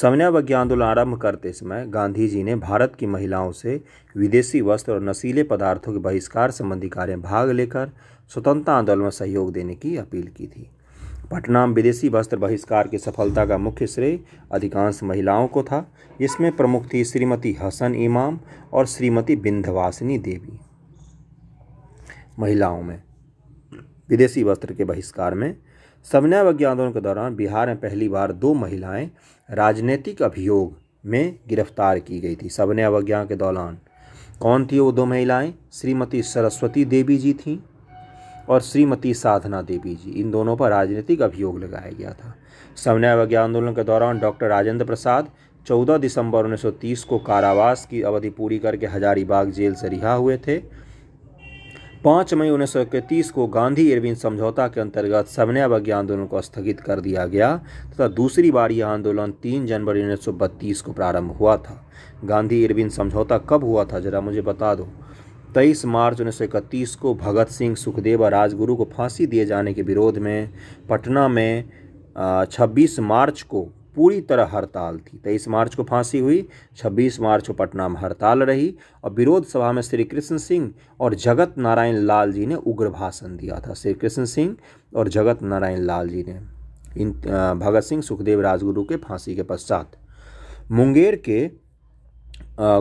समन्यावज्ञ आंदोलन आरंभ करते समय गांधी जी ने भारत की महिलाओं से विदेशी वस्त्र और नशीले पदार्थों के बहिष्कार संबंधी कार्य भाग लेकर स्वतंत्रता आंदोलन में सहयोग देने की अपील की थी पटना में विदेशी वस्त्र बहिष्कार की सफलता का मुख्य श्रेय अधिकांश महिलाओं को था जिसमें प्रमुख थी श्रीमती हसन इमाम और श्रीमती विंध्यवासिनी देवी महिलाओं में विदेशी वस्त्र के बहिष्कार में समन्वय आंदोलन के दौरान बिहार में पहली बार दो महिलाएं राजनीतिक अभियोग में गिरफ्तार की गई थी सविनय अवज्ञा के दौरान कौन थी वो दो महिलाएं श्रीमती सरस्वती देवी जी थीं और श्रीमती साधना देवी जी इन दोनों पर राजनीतिक अभियोग लगाया गया था समन्वय आंदोलन के दौरान डॉक्टर राजेंद्र प्रसाद 14 दिसंबर 1930 को कारावास की अवधि पूरी करके हजारीबाग जेल से रिहा हुए थे पाँच मई उन्नीस को गांधी इरविन समझौता के अंतर्गत समन्वय आंदोलन को स्थगित कर दिया गया तथा दूसरी बार यह आंदोलन 3 जनवरी उन्नीस को प्रारंभ हुआ था गांधी इरविन समझौता कब हुआ था जरा मुझे बता दो 23 मार्च उन्नीस को भगत सिंह सुखदेव और राजगुरु को फांसी दिए जाने के विरोध में पटना में 26 मार्च को पूरी तरह हड़ताल थी तेईस मार्च को फांसी हुई छब्बीस मार्च को पटना में हड़ताल रही और विरोध सभा में श्री कृष्ण सिंह और जगत नारायण लाल जी ने उग्र भाषण दिया था श्री कृष्ण सिंह और जगत नारायण लाल जी ने इन भगत सिंह सुखदेव राजगुरु के फांसी के पश्चात मुंगेर के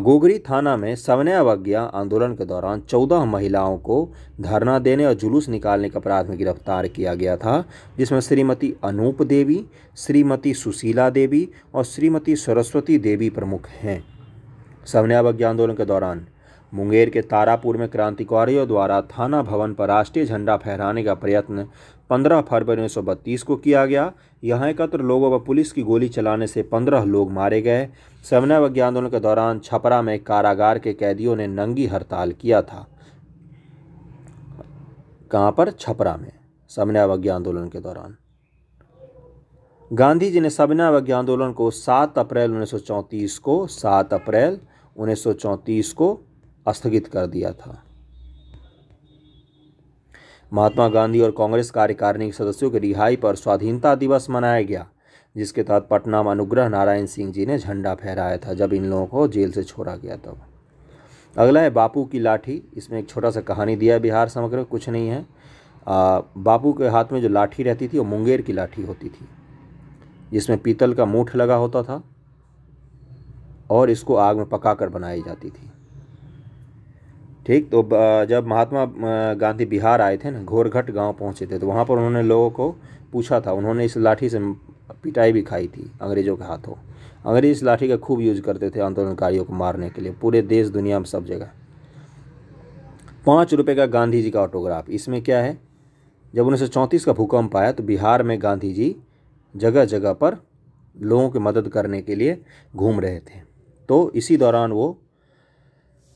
गोगरी थाना में सवनय अवज्ञा आंदोलन के दौरान 14 महिलाओं को धरना देने और जुलूस निकालने के अपराध में गिरफ्तार किया गया था जिसमें श्रीमती अनूप देवी श्रीमती सुशीला देवी और श्रीमती सरस्वती देवी प्रमुख हैं सवनय अवज्ञा आंदोलन के दौरान मुंगेर के तारापुर में क्रांतिकारियों द्वारा थाना भवन पर राष्ट्रीय झंडा फहराने का प्रयत्न 15 फरवरी उन्नीस को किया गया यहाँ एकत्र लोगों पर पुलिस की गोली चलाने से 15 लोग मारे गए सविनय विज्ञान आंदोलन के दौरान छपरा में कारागार के कैदियों ने नंगी हड़ताल किया था कहाँ पर छपरा में समन्वय आंदोलन के दौरान गांधी जी ने समन्वय आंदोलन को 7 अप्रैल उन्नीस को 7 अप्रैल उन्नीस को स्थगित कर दिया था महात्मा गांधी और कांग्रेस कार्यकारिणी के सदस्यों की रिहाई पर स्वाधीनता दिवस मनाया गया जिसके तहत पटना में अनुग्रह नारायण सिंह जी ने झंडा फहराया था जब इन लोगों को जेल से छोड़ा गया तब अगला है बापू की लाठी इसमें एक छोटा सा कहानी दिया है बिहार समग्र कुछ नहीं है बापू के हाथ में जो लाठी रहती थी वो मुंगेर की लाठी होती थी जिसमें पीतल का मूठ लगा होता था और इसको आग में पकाकर बनाई जाती थी ठीक तो जब महात्मा गांधी बिहार आए थे ना घोरघट गांव पहुंचे थे तो वहाँ पर उन्होंने लोगों को पूछा था उन्होंने इस लाठी से पिटाई भी खाई थी अंग्रेज़ों के हाथों अंग्रेज इस लाठी का खूब यूज करते थे आंदोलनकारियों को मारने के लिए पूरे देश दुनिया में सब जगह पाँच रुपये का गांधी जी का ऑटोग्राफ इसमें क्या है जब उन्नीस का भूकंप आया तो बिहार में गांधी जी जगह जगह पर लोगों की मदद करने के लिए घूम रहे थे तो इसी दौरान वो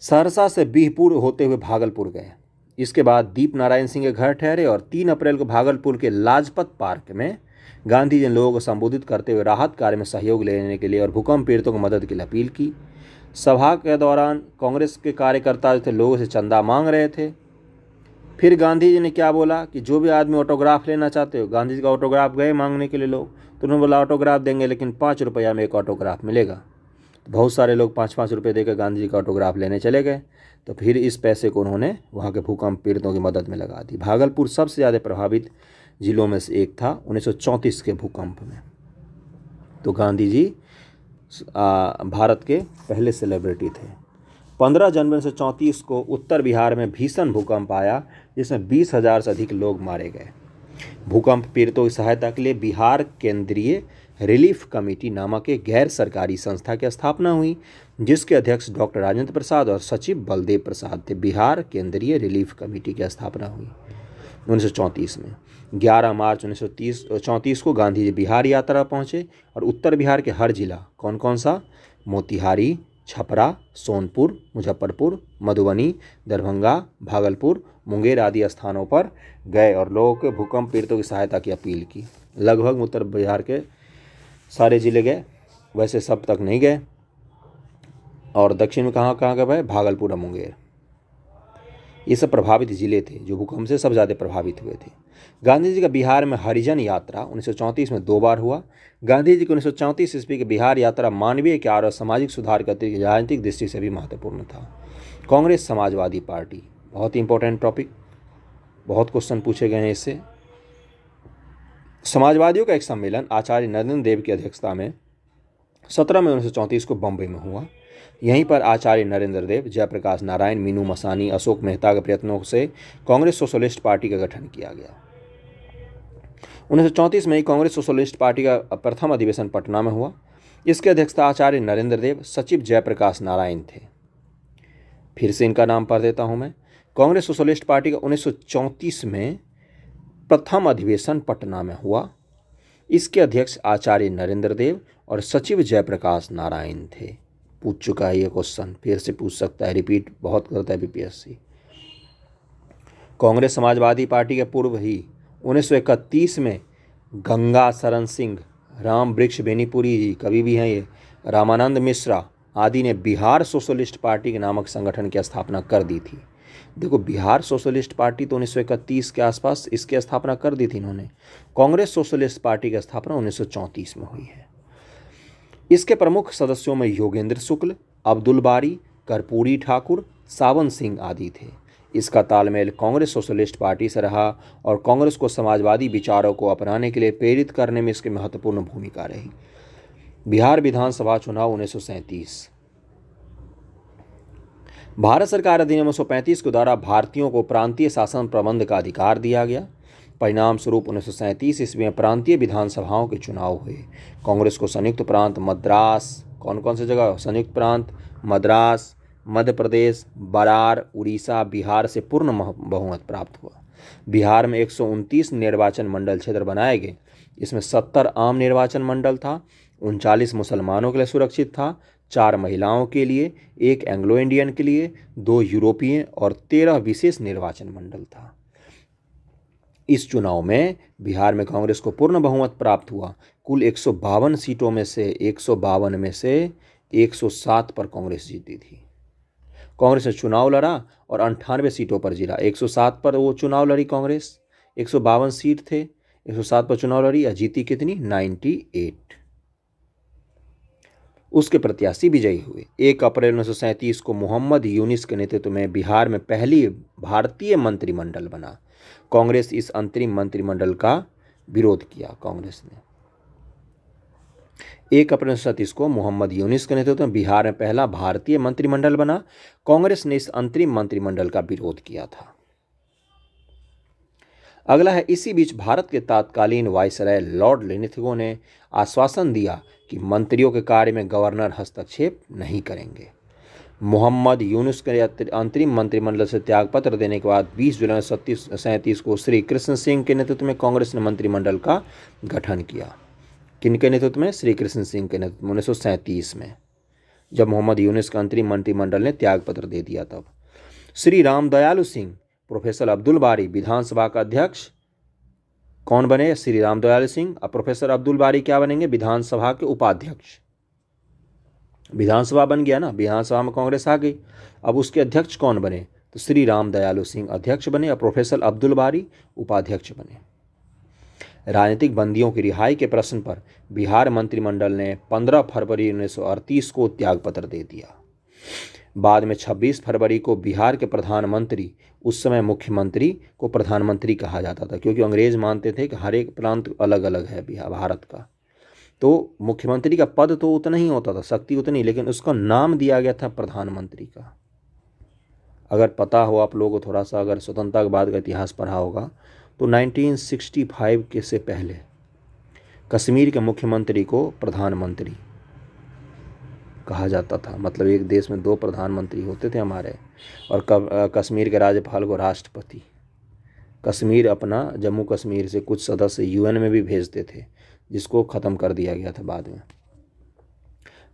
सहरसा से बीहपुर होते हुए भागलपुर गए इसके बाद दीप नारायण सिंह के घर ठहरे और तीन अप्रैल को भागलपुर के लाजपत पार्क में गांधी जी ने लोगों को संबोधित करते हुए राहत कार्य में सहयोग लेने के लिए और भूकंप पीड़ितों को मदद की अपील की सभा के दौरान कांग्रेस के कार्यकर्ता जो थे लोगों से चंदा मांग रहे थे फिर गांधी जी ने क्या बोला कि जो भी आदमी ऑटोग्राफ लेना चाहते हो गांधी जी का ऑटोग्राफ गए मांगने के लिए लोग तो उन्होंने बोला ऑटोग्राफ देंगे लेकिन पाँच रुपया में एक ऑटोग्राफ मिलेगा तो बहुत सारे लोग पाँच पाँच रुपये देकर गांधी जी का ऑटोग्राफ लेने चले गए तो फिर इस पैसे को उन्होंने वहाँ के भूकंप पीड़ितों की मदद में लगा दी भागलपुर सबसे ज़्यादा प्रभावित जिलों में से एक था उन्नीस के भूकंप में तो गांधी जी भारत के पहले सेलिब्रिटी थे 15 जनवरी से चौंतीस को उत्तर बिहार में भीषण भूकंप आया जिसमें बीस हज़ार से अधिक लोग मारे गए भूकंप पीड़ितों की सहायता के लिए बिहार केंद्रीय रिलीफ कमेटी नामक एक गैर सरकारी संस्था की स्थापना हुई जिसके अध्यक्ष डॉक्टर राजेंद्र प्रसाद और सचिव बलदेव प्रसाद थे बिहार केंद्रीय रिलीफ कमेटी की स्थापना हुई उन्नीस में 11 मार्च उन्नीस सौ को गांधी जी बिहार यात्रा पहुंचे और उत्तर बिहार के हर जिला कौन कौन सा मोतिहारी छपरा सोनपुर मुजफ्फरपुर मधुबनी दरभंगा भागलपुर मुंगेर आदि स्थानों पर गए और लोगों के भूकंप पीड़ितों की सहायता की अपील की लगभग उत्तर बिहार के सारे ज़िले गए वैसे सब तक नहीं गए और दक्षिण में कहाँ कहाँ गए भाई भागलपुर और मुंगेर ये सब प्रभावित ज़िले थे जो भूकंप से सब ज़्यादा प्रभावित हुए थे गांधी जी का बिहार में हरिजन यात्रा उन्नीस में दो बार हुआ गांधी जी की उन्नीस ईस्वी की बिहार यात्रा मानवीय के और सामाजिक सुधार के अतिरिक्त राजनीतिक दृष्टि से भी महत्वपूर्ण था कांग्रेस समाजवादी पार्टी बहुत ही इंपॉर्टेंट टॉपिक बहुत क्वेश्चन पूछे गए हैं इससे समाजवादियों का एक सम्मेलन आचार्य नरेंद्र देव की अध्यक्षता में सत्रह मई उन्नीस को बम्बई में हुआ यहीं पर आचार्य नरेंद्र देव जयप्रकाश नारायण मीनू मसानी अशोक मेहता के प्रयत्नों से कांग्रेस सोशलिस्ट पार्टी का गठन किया गया उन्नीस में ही कांग्रेस सोशलिस्ट पार्टी का प्रथम अधिवेशन पटना में हुआ इसके अध्यक्षता आचार्य नरेंद्र देव सचिव जयप्रकाश नारायण थे फिर से इनका नाम पढ़ देता हूँ मैं कांग्रेस सोशलिस्ट पार्टी का उन्नीस में प्रथम अधिवेशन पटना में हुआ इसके अध्यक्ष आचार्य नरेंद्र देव और सचिव जयप्रकाश नारायण थे पूछ चुका है ये क्वेश्चन फिर से पूछ सकता है रिपीट बहुत करता है बीपीएससी कांग्रेस समाजवादी पार्टी के पूर्व ही 1931 में गंगा शरण सिंह राम वृक्ष बेनीपुरी जी कवि भी हैं ये रामानंद मिश्रा आदि ने बिहार सोशलिस्ट पार्टी के नामक संगठन की स्थापना कर दी थी देखो बिहार सोशलिस्ट पार्टी तो उन्नीस के आसपास इसकी स्थापना कर दी थी इन्होंने कांग्रेस सोशलिस्ट पार्टी की स्थापना उन्नीस में हुई है इसके प्रमुख सदस्यों में योगेंद्र शुक्ल अब्दुल बारी कर्पूरी ठाकुर सावन सिंह आदि थे इसका तालमेल कांग्रेस सोशलिस्ट पार्टी से रहा और कांग्रेस को समाजवादी विचारों को अपनाने के लिए प्रेरित करने में इसकी महत्वपूर्ण भूमिका रही बिहार विधानसभा चुनाव उन्नीस भारत सरकार अधिनियम 1935 के द्वारा भारतीयों को प्रांतीय शासन प्रबंध का अधिकार दिया गया परिणाम स्वरूप उन्नीस सौ सैंतीस ईस्वी में प्रांतीय विधानसभाओं के चुनाव हुए कांग्रेस को संयुक्त प्रांत मद्रास कौन कौन से जगह संयुक्त प्रांत मद्रास मध्य प्रदेश बरार उड़ीसा बिहार से पूर्ण बहुमत प्राप्त हुआ बिहार में एक निर्वाचन मंडल क्षेत्र बनाए गए इसमें सत्तर आम निर्वाचन मंडल था उनचालीस मुसलमानों के लिए सुरक्षित था चार महिलाओं के लिए एक एंग्लो इंडियन के लिए दो यूरोपीय और तेरह विशेष निर्वाचन मंडल था इस चुनाव में बिहार में कांग्रेस को पूर्ण बहुमत प्राप्त हुआ कुल एक सीटों में से एक में से 107 पर कांग्रेस जीती थी कांग्रेस ने चुनाव लड़ा और अंठानवे सीटों पर जीता 107 पर वो चुनाव लड़ी कांग्रेस एक सीट थे 107 पर चुनाव लड़ी और जीती कितनी 98 उसके प्रत्याशी विजयी हुए एक अप्रैल उन्नीस को मोहम्मद यूनिस के नेतृत्व में बिहार में पहली भारतीय मंत्रिमंडल बना कांग्रेस इस अंतरिम मंत्रिमंडल का विरोध किया कांग्रेस ने एक अप्रैल सतीस को मोहम्मद यूनिस के नेतृत्व में बिहार में पहला भारतीय मंत्रिमंडल बना कांग्रेस ने इस अंतरिम मंत्रिमंडल का विरोध किया था अगला है इसी बीच भारत के तात्कालीन वायसराय लॉर्ड लेनिथिगो ने आश्वासन दिया कि मंत्रियों के कार्य में गवर्नर हस्तक्षेप नहीं करेंगे मोहम्मद यूनुस के अंतरिम मंत्रिमंडल से त्यागपत्र देने के बाद 20 जुलाई सत्तीस सैंतीस को श्री कृष्ण सिंह के नेतृत्व में कांग्रेस ने मंत्रिमंडल का गठन किया किनके नेतृत्व में श्री कृष्ण सिंह के नेतृत्व में उन्नीस में जब मोहम्मद यूनुस का अंतरिम मंत्रिमंडल ने त्यागपत्र दे दिया तब श्री राम दयालु सिंह प्रोफेसर अब्दुल बारी विधानसभा का अध्यक्ष कौन बने श्री राम दयाल सिंह और प्रोफेसर अब्दुल बारी क्या बनेंगे विधानसभा के उपाध्यक्ष विधानसभा बन गया ना विधानसभा में कांग्रेस आ गई अब उसके अध्यक्ष कौन बने तो श्री राम दयालु सिंह अध्यक्ष बने और प्रोफेसर अब्दुल बारी उपाध्यक्ष बने राजनीतिक बंदियों की रिहाई के प्रश्न पर बिहार मंत्रिमंडल ने 15 फरवरी 1938 को त्यागपत्र दे दिया बाद में 26 फरवरी को बिहार के प्रधानमंत्री उस समय मुख्यमंत्री को प्रधानमंत्री कहा जाता था क्योंकि अंग्रेज मानते थे कि हर एक प्रांत अलग अलग है बिहार भारत का तो मुख्यमंत्री का पद तो उतना ही होता था शक्ति उतनी लेकिन उसका नाम दिया गया था प्रधानमंत्री का अगर पता हो आप लोगों को थोड़ा सा अगर स्वतंत्रता के बाद का इतिहास पढ़ा होगा तो 1965 के से पहले कश्मीर के मुख्यमंत्री को प्रधानमंत्री कहा जाता था मतलब एक देश में दो प्रधानमंत्री होते थे हमारे और कब कश्मीर के राज्यपाल को राष्ट्रपति कश्मीर अपना जम्मू कश्मीर से कुछ सदस्य यूएन में भी भेजते थे जिसको ख़त्म कर दिया गया था बाद में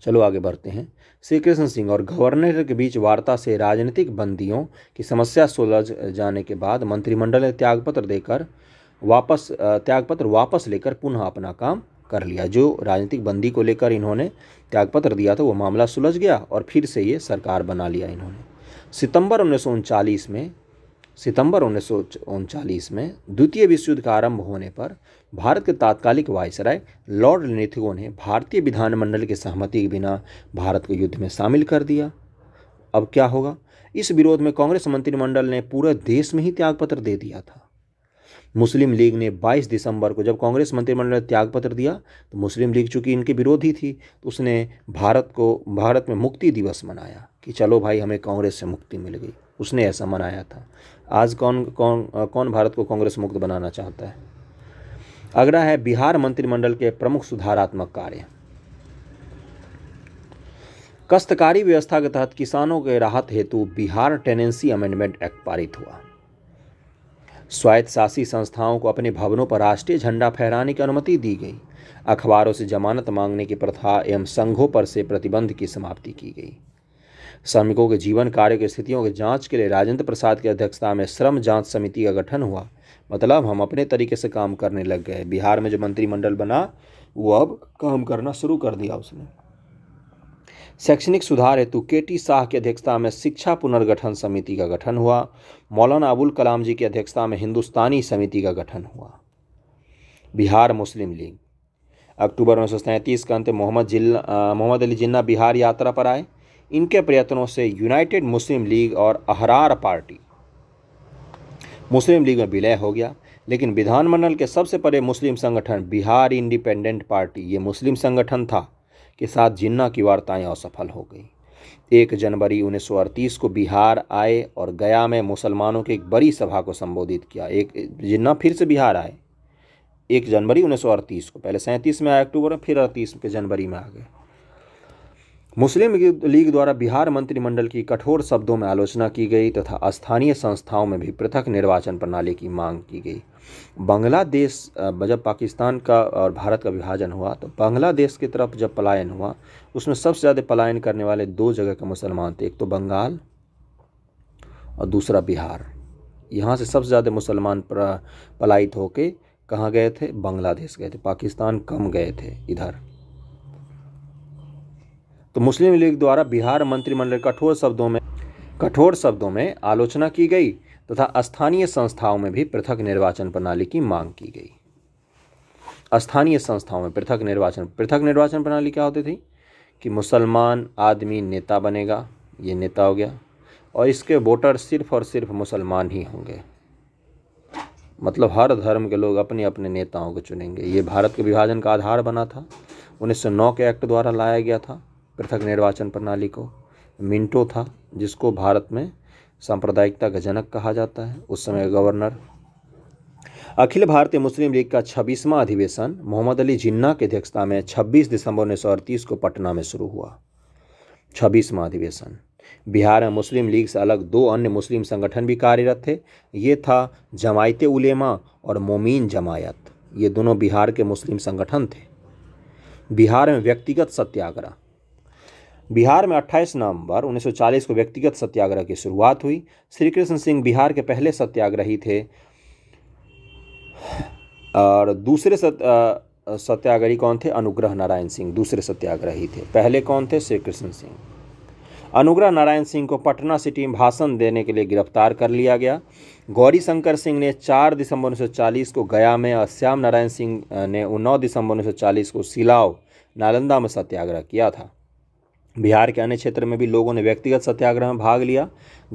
चलो आगे बढ़ते हैं श्री कृष्ण सिंह और गवर्नर के बीच वार्ता से राजनीतिक बंदियों की समस्या सुलझ जाने के बाद मंत्रिमंडल ने त्यागपत्र देकर वापस त्यागपत्र वापस लेकर पुनः अपना काम कर लिया जो राजनीतिक बंदी को लेकर इन्होंने त्यागपत्र दिया था वो मामला सुलझ गया और फिर से ये सरकार बना लिया इन्होंने सितंबर उन्नीस में सितंबर उन्नीस में द्वितीय विश्व युद्ध का आरंभ होने पर भारत के तात्कालिक वायसराय लॉर्ड नेथिगो ने भारतीय विधानमंडल के सहमति के बिना भारत को युद्ध में शामिल कर दिया अब क्या होगा इस विरोध में कांग्रेस मंत्रिमंडल ने पूरे देश में ही त्यागपत्र दे दिया था मुस्लिम लीग ने 22 दिसंबर को जब कांग्रेस मंत्रिमंडल ने त्यागपत्र दिया तो मुस्लिम लीग चूंकि इनके विरोधी थी तो उसने भारत को भारत में मुक्ति दिवस मनाया कि चलो भाई हमें कांग्रेस से मुक्ति मिल गई उसने ऐसा मनाया था आज कौन कौन कौन भारत को कांग्रेस मुक्त बनाना चाहता है अगला है बिहार मंत्रिमंडल के प्रमुख सुधारात्मक कार्य कष्टकारी व्यवस्था के तहत किसानों के राहत हेतु बिहार टेनेंसी अमेंडमेंट एक्ट पारित हुआ स्वायत्तशासी संस्थाओं को अपने भवनों पर राष्ट्रीय झंडा फहराने की अनुमति दी गई अखबारों से जमानत मांगने की प्रथा एवं संघों पर से प्रतिबंध की समाप्ति की गई श्रमिकों के जीवन कार्य की स्थितियों की जांच के लिए राजेंद्र प्रसाद की अध्यक्षता में श्रम जांच समिति का गठन हुआ मतलब हम अपने तरीके से काम करने लग गए बिहार में जो मंत्रिमंडल बना वो अब काम करना शुरू कर दिया उसने शैक्षणिक सुधार हेतु के टी शाह की अध्यक्षता में शिक्षा पुनर्गठन समिति का गठन हुआ मौलाना अबुल कलाम जी की अध्यक्षता में हिंदुस्तानी समिति का गठन हुआ बिहार मुस्लिम लीग अक्टूबर उन्नीस सौ सैंतीस के अंत मोहम्मद जिल्ला मोहम्मद अली जिन्ना बिहार यात्रा पर आए इनके प्रयत्नों से यूनाइटेड मुस्लिम लीग और अहरार पार्टी मुस्लिम लीग में विलय हो गया लेकिन विधानमंडल के सबसे बड़े मुस्लिम संगठन बिहार इंडिपेंडेंट पार्टी ये मुस्लिम संगठन था के साथ जिन्ना की वार्ताएं असफल हो गई एक जनवरी 1938 को बिहार आए और गया में मुसलमानों की एक बड़ी सभा को संबोधित किया एक जिन्ना फिर से बिहार आए एक जनवरी 1938 को पहले सैंतीस में आए अक्टूबर में फिर अड़तीस के जनवरी में आ गए मुस्लिम लीग द्वारा बिहार मंत्रिमंडल की कठोर शब्दों में आलोचना की गई तथा स्थानीय संस्थाओं में भी पृथक निर्वाचन प्रणाली की मांग की गई बांग्लादेश जब पाकिस्तान का और भारत का विभाजन हुआ तो बांग्लादेश की तरफ जब पलायन हुआ उसमें सबसे ज़्यादा पलायन करने वाले दो जगह के मुसलमान थे एक तो बंगाल और दूसरा बिहार यहाँ से सबसे ज़्यादा मुसलमान पलायित होके कहाँ गए थे बांग्लादेश गए थे पाकिस्तान कम गए थे इधर तो मुस्लिम लीग द्वारा बिहार मंत्रिमंडल कठोर शब्दों में कठोर शब्दों में आलोचना की गई तथा स्थानीय संस्थाओं में भी पृथक निर्वाचन प्रणाली की मांग की गई स्थानीय संस्थाओं में पृथक निर्वाचन पृथक निर्वाचन प्रणाली क्या होती थी कि मुसलमान आदमी नेता बनेगा ये नेता हो गया और इसके वोटर सिर्फ और सिर्फ मुसलमान ही होंगे मतलब हर धर्म के लोग अपने अपने नेताओं को चुनेंगे ये भारत के विभाजन का आधार बना था 1909 के एक्ट द्वारा लाया गया था पृथक निर्वाचन प्रणाली को मिंटो था जिसको भारत में सांप्रदायिकता का जनक कहा जाता है उस समय गवर्नर अखिल भारतीय मुस्लिम लीग का छब्बीसवां अधिवेशन मोहम्मद अली जिन्ना की अध्यक्षता में 26 दिसंबर उन्नीस को पटना में शुरू हुआ छब्बीसवां अधिवेशन बिहार में मुस्लिम लीग से अलग दो अन्य मुस्लिम संगठन भी कार्यरत थे ये था जमायत उलेमा और मोमिन जमायत ये दोनों बिहार के मुस्लिम संगठन थे बिहार में व्यक्तिगत सत्याग्रह बिहार में 28 नवंबर 1940 को व्यक्तिगत सत्याग्रह की शुरुआत हुई श्री कृष्ण सिंह बिहार के पहले सत्याग्रही थे और दूसरे सत, सत्याग्रही कौन थे अनुग्रह नारायण सिंह दूसरे सत्याग्रही थे पहले कौन थे श्री कृष्ण सिंह अनुग्रह नारायण सिंह को पटना सिटी में भाषण देने के लिए गिरफ्तार कर लिया गया गौरी शंकर सिंह ने 4 दिसंबर 1940 को गया में और श्याम नारायण सिंह ने 9 दिसंबर 1940 को सिलाव नालंदा में सत्याग्रह किया था बिहार के अन्य क्षेत्र में भी लोगों ने व्यक्तिगत सत्याग्रह में भाग लिया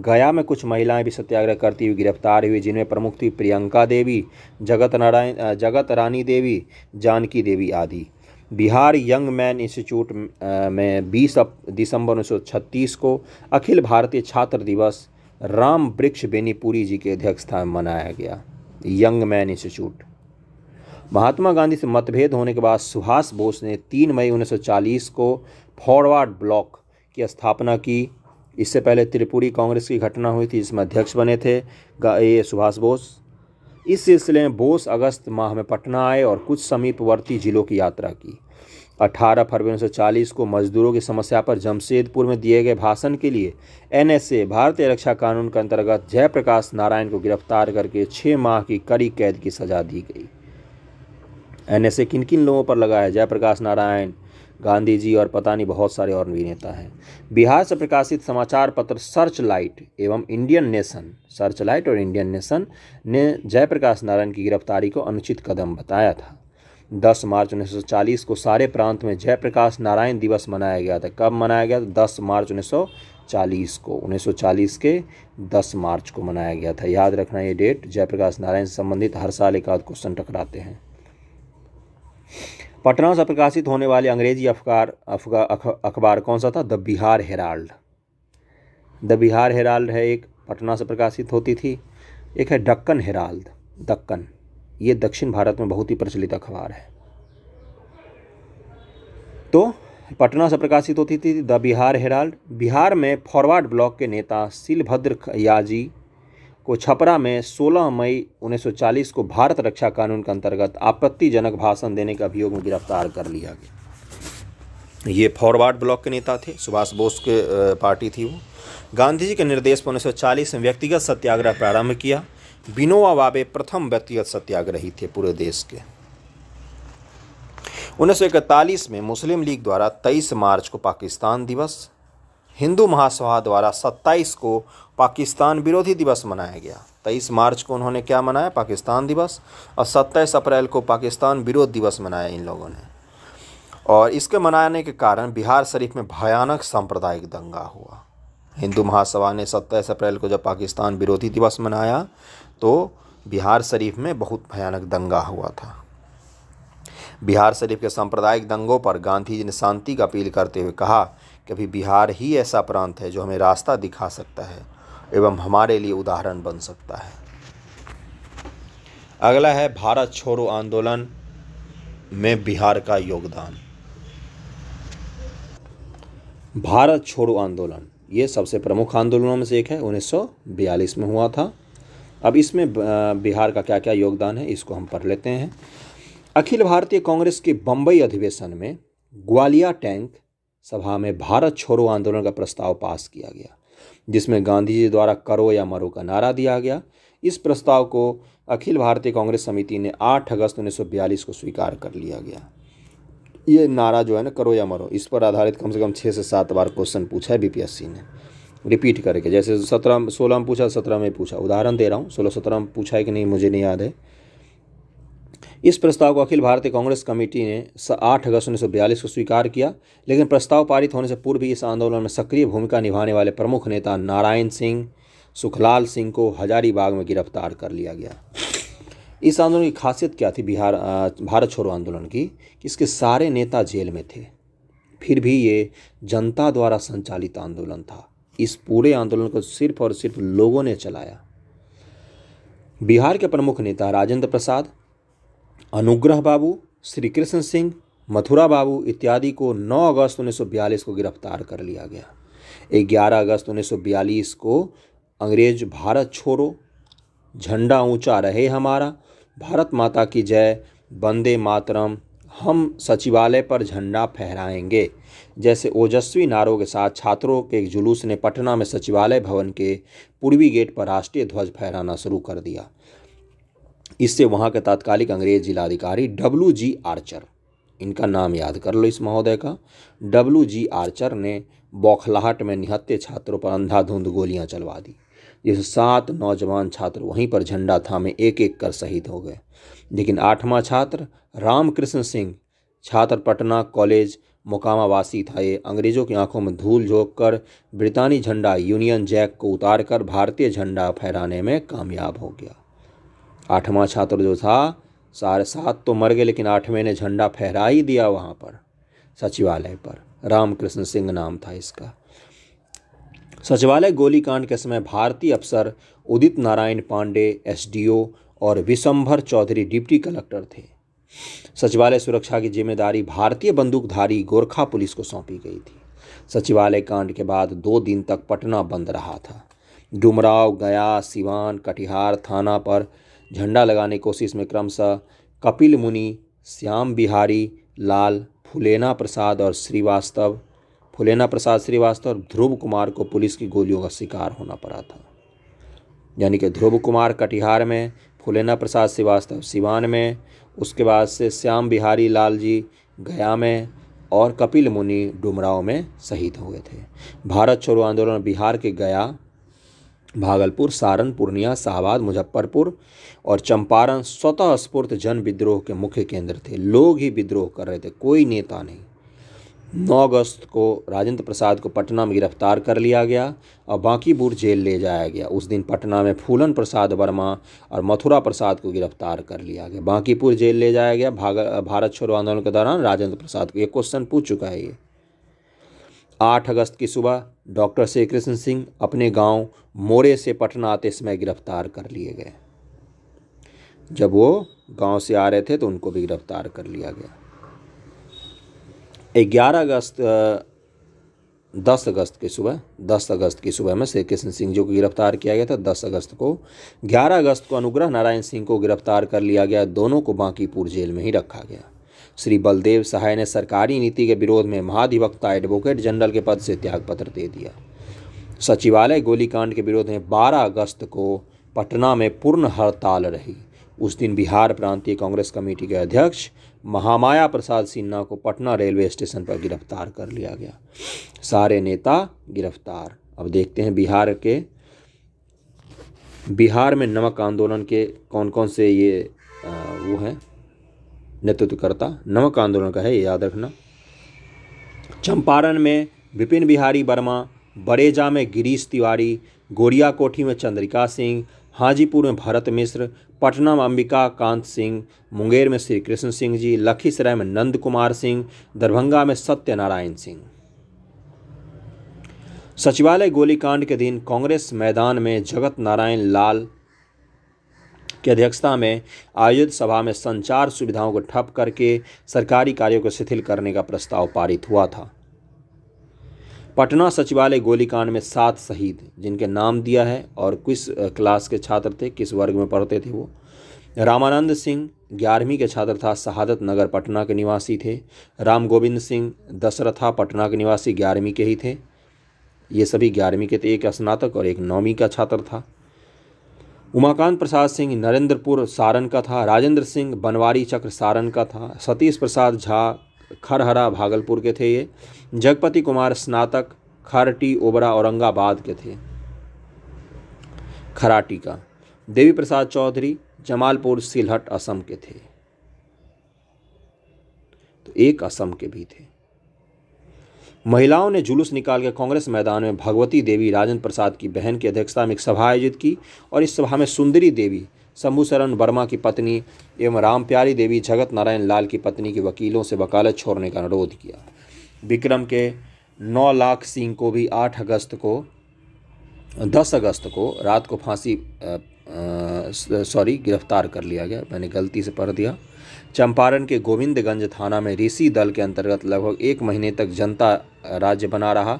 गया में कुछ महिलाएं भी सत्याग्रह करती हुई गिरफ्तार हुई जिनमें प्रमुख थी प्रियंका देवी जगत नारायण जगत रानी देवी जानकी देवी आदि बिहार यंग मैन इंस्टीट्यूट में 20 दिसंबर छत्तीस को अखिल भारतीय छात्र दिवस राम वृक्ष बेनीपुरी जी के अध्यक्षता में मनाया गया young man institute Mahatma Gandhi से मतभेद होने के बाद सुभाष बोस ने 3 मई 1940 को फॉरवर्ड ब्लॉक की स्थापना की इससे पहले त्रिपुरी कांग्रेस की घटना हुई थी जिसमें अध्यक्ष बने थे ए सुभाष बोस इस सिलसिले में बोस अगस्त माह में पटना आए और कुछ समीपवर्ती जिलों की यात्रा की 18 फरवरी उन्नीस को मजदूरों की समस्या पर जमशेदपुर में दिए गए भाषण के लिए एनएसए भारतीय रक्षा कानून के अंतर्गत जयप्रकाश नारायण को गिरफ्तार करके छः माह की कड़ी कैद की सजा दी गई एनएसए किन किन लोगों पर लगा है जयप्रकाश नारायण गांधी जी और पता नहीं बहुत सारे और भी नेता हैं बिहार से प्रकाशित समाचार पत्र सर्च लाइट एवं इंडियन नेशन सर्च लाइट और इंडियन नेशन ने जयप्रकाश नारायण की गिरफ्तारी को अनुचित कदम बताया था 10 मार्च 1940 को सारे प्रांत में जयप्रकाश नारायण दिवस मनाया गया था कब मनाया गया था दस मार्च चालीस को चालीस के दस मार्च को मनाया गया था याद रखना ये डेट जयप्रकाश नारायण से संबंधित हर साल एक आध क्वेश्चन टकराते हैं पटना से प्रकाशित होने वाले अंग्रेजी अखबार अखबार कौन सा था the Bihar herald the Bihar herald है एक पटना से प्रकाशित होती थी एक है डक्कन हेराल्ड दक्कन ये दक्षिण भारत में बहुत ही प्रचलित अखबार है तो पटना से प्रकाशित होती थी द बिहार हेराल्ड बिहार में फॉरवर्ड ब्लॉक के नेता सिलभद्र याजी को छपरा में 16 मई 1940 को भारत रक्षा कानून के अंतर्गत आपत्तिजनक भाषण देने के अभियोग में गिरफ्तार कर लिया गया ये फॉरवर्ड ब्लॉक के नेता थे सुभाष बोस के पार्टी थी वो गांधी जी के निर्देश पर 1940 में व्यक्तिगत सत्याग्रह प्रारंभ किया बिनोवा बाबे प्रथम व्यक्तिगत सत्याग्रही थे पूरे देश के 1941 में मुस्लिम लीग द्वारा 23 मार्च को पाकिस्तान दिवस हिंदू महासभा द्वारा 27 को पाकिस्तान विरोधी दिवस मनाया गया तेईस मार्च को उन्होंने क्या मनाया पाकिस्तान दिवस और सत्ताईस अप्रैल को पाकिस्तान विरोध दिवस मनाया इन लोगों ने और इसके मनाने के कारण बिहार शरीफ में भयानक सांप्रदायिक दंगा हुआ हिंदू महासभा ने सत्ताईस अप्रैल को जब पाकिस्तान विरोधी दिवस मनाया तो बिहार शरीफ में बहुत भयानक दंगा हुआ था बिहार शरीफ के सांप्रदायिक दंगों पर गांधी जी ने शांति का अपील करते हुए कहा कि अभी बिहार ही ऐसा प्रांत है जो हमें रास्ता दिखा सकता है एवं हमारे लिए उदाहरण बन सकता है अगला है भारत छोड़ो आंदोलन में बिहार का योगदान भारत छोड़ो आंदोलन ये सबसे प्रमुख आंदोलनों में से एक है 1942 में हुआ था अब इसमें बिहार का क्या क्या योगदान है इसको हम पढ़ लेते हैं अखिल भारतीय कांग्रेस के बम्बई अधिवेशन में ग्वालिया टैंक सभा में भारत छोड़ो आंदोलन का प्रस्ताव पास किया गया जिसमें गांधी जी द्वारा करो या मरो का नारा दिया गया इस प्रस्ताव को अखिल भारतीय कांग्रेस समिति ने 8 अगस्त 1942 को स्वीकार कर लिया गया ये नारा जो है ना करो या मरो इस पर आधारित कम से कम छः से सात बार क्वेश्चन पूछा है बीपीएससी ने रिपीट करके जैसे सत्रह सोलह में पूछा सत्रह में पूछा उदाहरण दे रहा हूँ सोलह सत्रह में पूछा है कि नहीं मुझे नहीं याद है इस प्रस्ताव को अखिल भारतीय कांग्रेस कमेटी ने आठ अगस्त उन्नीस को स्वीकार किया लेकिन प्रस्ताव पारित होने से पूर्व इस आंदोलन में सक्रिय भूमिका निभाने वाले प्रमुख नेता नारायण सिंह सुखलाल सिंह को हजारीबाग में गिरफ्तार कर लिया गया इस आंदोलन की खासियत क्या थी बिहार भारत छोड़ो आंदोलन की कि इसके सारे नेता जेल में थे फिर भी ये जनता द्वारा संचालित आंदोलन था इस पूरे आंदोलन को सिर्फ और सिर्फ लोगों ने चलाया बिहार के प्रमुख नेता राजेंद्र प्रसाद अनुग्रह बाबू श्री कृष्ण सिंह मथुरा बाबू इत्यादि को 9 अगस्त 1942 को गिरफ्तार कर लिया गया ग्यारह अगस्त 1942 को अंग्रेज भारत छोड़ो झंडा ऊंचा रहे हमारा भारत माता की जय वंदे मातरम हम सचिवालय पर झंडा फहराएंगे जैसे ओजस्वी नारों के साथ छात्रों के एक जुलूस ने पटना में सचिवालय भवन के पूर्वी गेट पर राष्ट्रीय ध्वज फहराना शुरू कर दिया इससे वहाँ के तात्कालिक अंग्रेज जिलाधिकारी डब्ल्यू जी आर्चर इनका नाम याद कर लो इस महोदय का डब्ल्यू जी आर्चर ने बौखलाहट में निहत्ते छात्रों पर अंधाधुंध गोलियां चलवा दी जिससे सात नौजवान छात्र वहीं पर झंडा में एक एक कर शहीद हो गए लेकिन आठवां छात्र रामकृष्ण सिंह छात्र पटना कॉलेज मुकामावासी था ये अंग्रेज़ों की आंखों में धूल झोंक कर ब्रितानी झंडा यूनियन जैक को उतार कर भारतीय झंडा फहराने में कामयाब हो गया आठवां छात्र जो था सारे सात तो मर गए लेकिन आठवें ने झंडा फहरा ही दिया वहाँ पर सचिवालय पर रामकृष्ण सिंह नाम था इसका सचिवालय गोलीकांड के समय भारतीय अफसर उदित नारायण पांडे एसडीओ और विशंभर चौधरी डिप्टी कलेक्टर थे सचिवालय सुरक्षा की जिम्मेदारी भारतीय बंदूकधारी गोरखा पुलिस को सौंपी गई थी सचिवालय कांड के बाद दो दिन तक पटना बंद रहा था डुमराव गया सिवान कटिहार थाना पर झंडा लगाने की कोशिश में क्रमशः कपिल मुनि श्याम बिहारी लाल फुलेना प्रसाद और श्रीवास्तव फुलेना प्रसाद श्रीवास्तव और ध्रुव कुमार को पुलिस की गोलियों का शिकार होना पड़ा था यानी कि ध्रुव कुमार कटिहार में फुलेना प्रसाद श्रीवास्तव सिवान में उसके बाद से श्याम बिहारी लाल जी गया में और कपिल मुनि डुमराव में शहीद हुए थे भारत छोड़ो आंदोलन बिहार के गया भागलपुर सारण पूर्णिया शाहबाद मुजफ्फरपुर और चंपारण स्वतः स्फूर्त जन विद्रोह के मुख्य केंद्र थे लोग ही विद्रोह कर रहे थे कोई नेता नहीं 9 अगस्त को राजेंद्र प्रसाद को पटना में गिरफ्तार कर लिया गया और बांकीपुर जेल ले जाया गया उस दिन पटना में फूलन प्रसाद वर्मा और मथुरा प्रसाद को गिरफ्तार कर लिया गया बांकीपुर जेल ले जाया गया भाग भारत छोड़ो आंदोलन के दौरान राजेंद्र प्रसाद को ये क्वेश्चन पूछ चुका है ये 8 अगस्त की सुबह डॉक्टर श्री कृष्ण सिंह अपने गांव मोरे से पटना आते समय गिरफ्तार कर लिए गए जब वो गांव से आ रहे थे तो उनको भी गिरफ्तार कर लिया गया ग्यारह अगस्त दस अगस्त की सुबह दस अगस्त की सुबह में श्री कृष्ण सिंह जी को गिरफ्तार किया गया था दस अगस्त को ग्यारह अगस्त को अनुग्रह नारायण सिंह को गिरफ्तार कर लिया गया दोनों को बांकीपुर जेल में ही रखा गया श्री बलदेव सहाय ने सरकारी नीति के विरोध में महाधिवक्ता एडवोकेट जनरल के पद से त्यागपत्र दे दिया सचिवालय गोलीकांड के विरोध में 12 अगस्त को पटना में पूर्ण हड़ताल रही उस दिन बिहार प्रांतीय कांग्रेस कमेटी के अध्यक्ष महामाया प्रसाद सिन्हा को पटना रेलवे स्टेशन पर गिरफ्तार कर लिया गया सारे नेता गिरफ्तार अब देखते हैं बिहार के बिहार में नमक आंदोलन के कौन कौन से ये आ, वो हैं नेतृत्वकर्ता नमक आंदोलन का है ये याद रखना चंपारण में विपिन बिहारी वर्मा बरेजा में गिरीश तिवारी गोरिया कोठी में चंद्रिका सिंह हाजीपुर में भरत मिश्र पटना में अंबिका कांत सिंह मुंगेर में श्री कृष्ण सिंह जी लखीसराय में नंद कुमार सिंह दरभंगा में सत्यनारायण सिंह सचिवालय गोलीकांड के दिन कांग्रेस मैदान में जगत नारायण लाल की अध्यक्षता में आयोजित सभा में संचार सुविधाओं को ठप करके सरकारी कार्यों को शिथिल करने का प्रस्ताव पारित हुआ था पटना सचिवालय गोलीकांड में सात शहीद जिनके नाम दिया है और किस क्लास के छात्र थे किस वर्ग में पढ़ते थे वो रामानंद सिंह ग्यारहवीं के छात्र था शहादत नगर पटना के निवासी थे राम गोविंद सिंह दशरथा पटना के निवासी ग्यारहवीं के ही थे ये सभी ग्यारहवीं के थे एक स्नातक और एक नौवीं का छात्र था उमाकांत प्रसाद सिंह नरेंद्रपुर सारण का था राजेंद्र सिंह बनवारी चक्र सारण का था सतीश प्रसाद झा खरहरा भागलपुर के थे ये जगपति कुमार स्नातक खरटी ओबरा औरंगाबाद के थे खराटी का देवी प्रसाद चौधरी जमालपुर सिलहट असम के थे तो एक असम के भी थे महिलाओं ने जुलूस निकाल कर कांग्रेस मैदान में भगवती देवी राजन प्रसाद की बहन की अध्यक्षता में एक सभा आयोजित की और इस सभा में सुंदरी देवी शंभुशरण वर्मा की पत्नी एवं राम प्यारी देवी जगत नारायण लाल की पत्नी के वकीलों से वकालत छोड़ने का अनुरोध किया विक्रम के नौ लाख सिंह को भी आठ अगस्त को दस अगस्त को रात को फांसी सॉरी गिरफ्तार कर लिया गया मैंने गलती से पढ़ दिया चंपारण के गोविंदगंज थाना में ऋषि दल के अंतर्गत लगभग एक महीने तक जनता राज्य बना रहा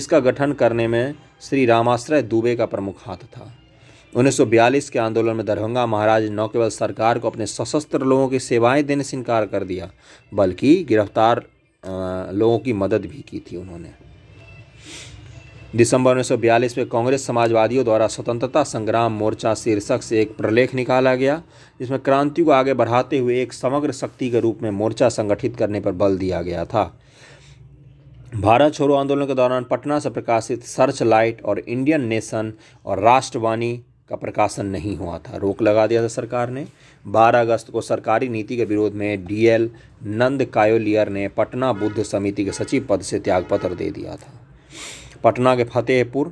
इसका गठन करने में श्री रामाश्रय दुबे का प्रमुख हाथ था 1942 के आंदोलन में दरभंगा महाराज न केवल सरकार को अपने सशस्त्र लोगों की सेवाएं देने से इनकार कर दिया बल्कि गिरफ्तार लोगों की मदद भी की थी उन्होंने दिसंबर उन्नीस में कांग्रेस समाजवादियों द्वारा स्वतंत्रता संग्राम मोर्चा शीर्षक से एक प्रलेख निकाला गया जिसमें क्रांति को आगे बढ़ाते हुए एक समग्र शक्ति के रूप में मोर्चा संगठित करने पर बल दिया गया था भारत छोड़ो आंदोलन के दौरान पटना से प्रकाशित सर्च लाइट और इंडियन नेशन और राष्ट्रवाणी का प्रकाशन नहीं हुआ था रोक लगा दिया था सरकार ने 12 अगस्त को सरकारी नीति के विरोध में डीएल नंद कायोलियर ने पटना बुद्ध समिति के सचिव पद से त्यागपत्र दे दिया था पटना के फतेहपुर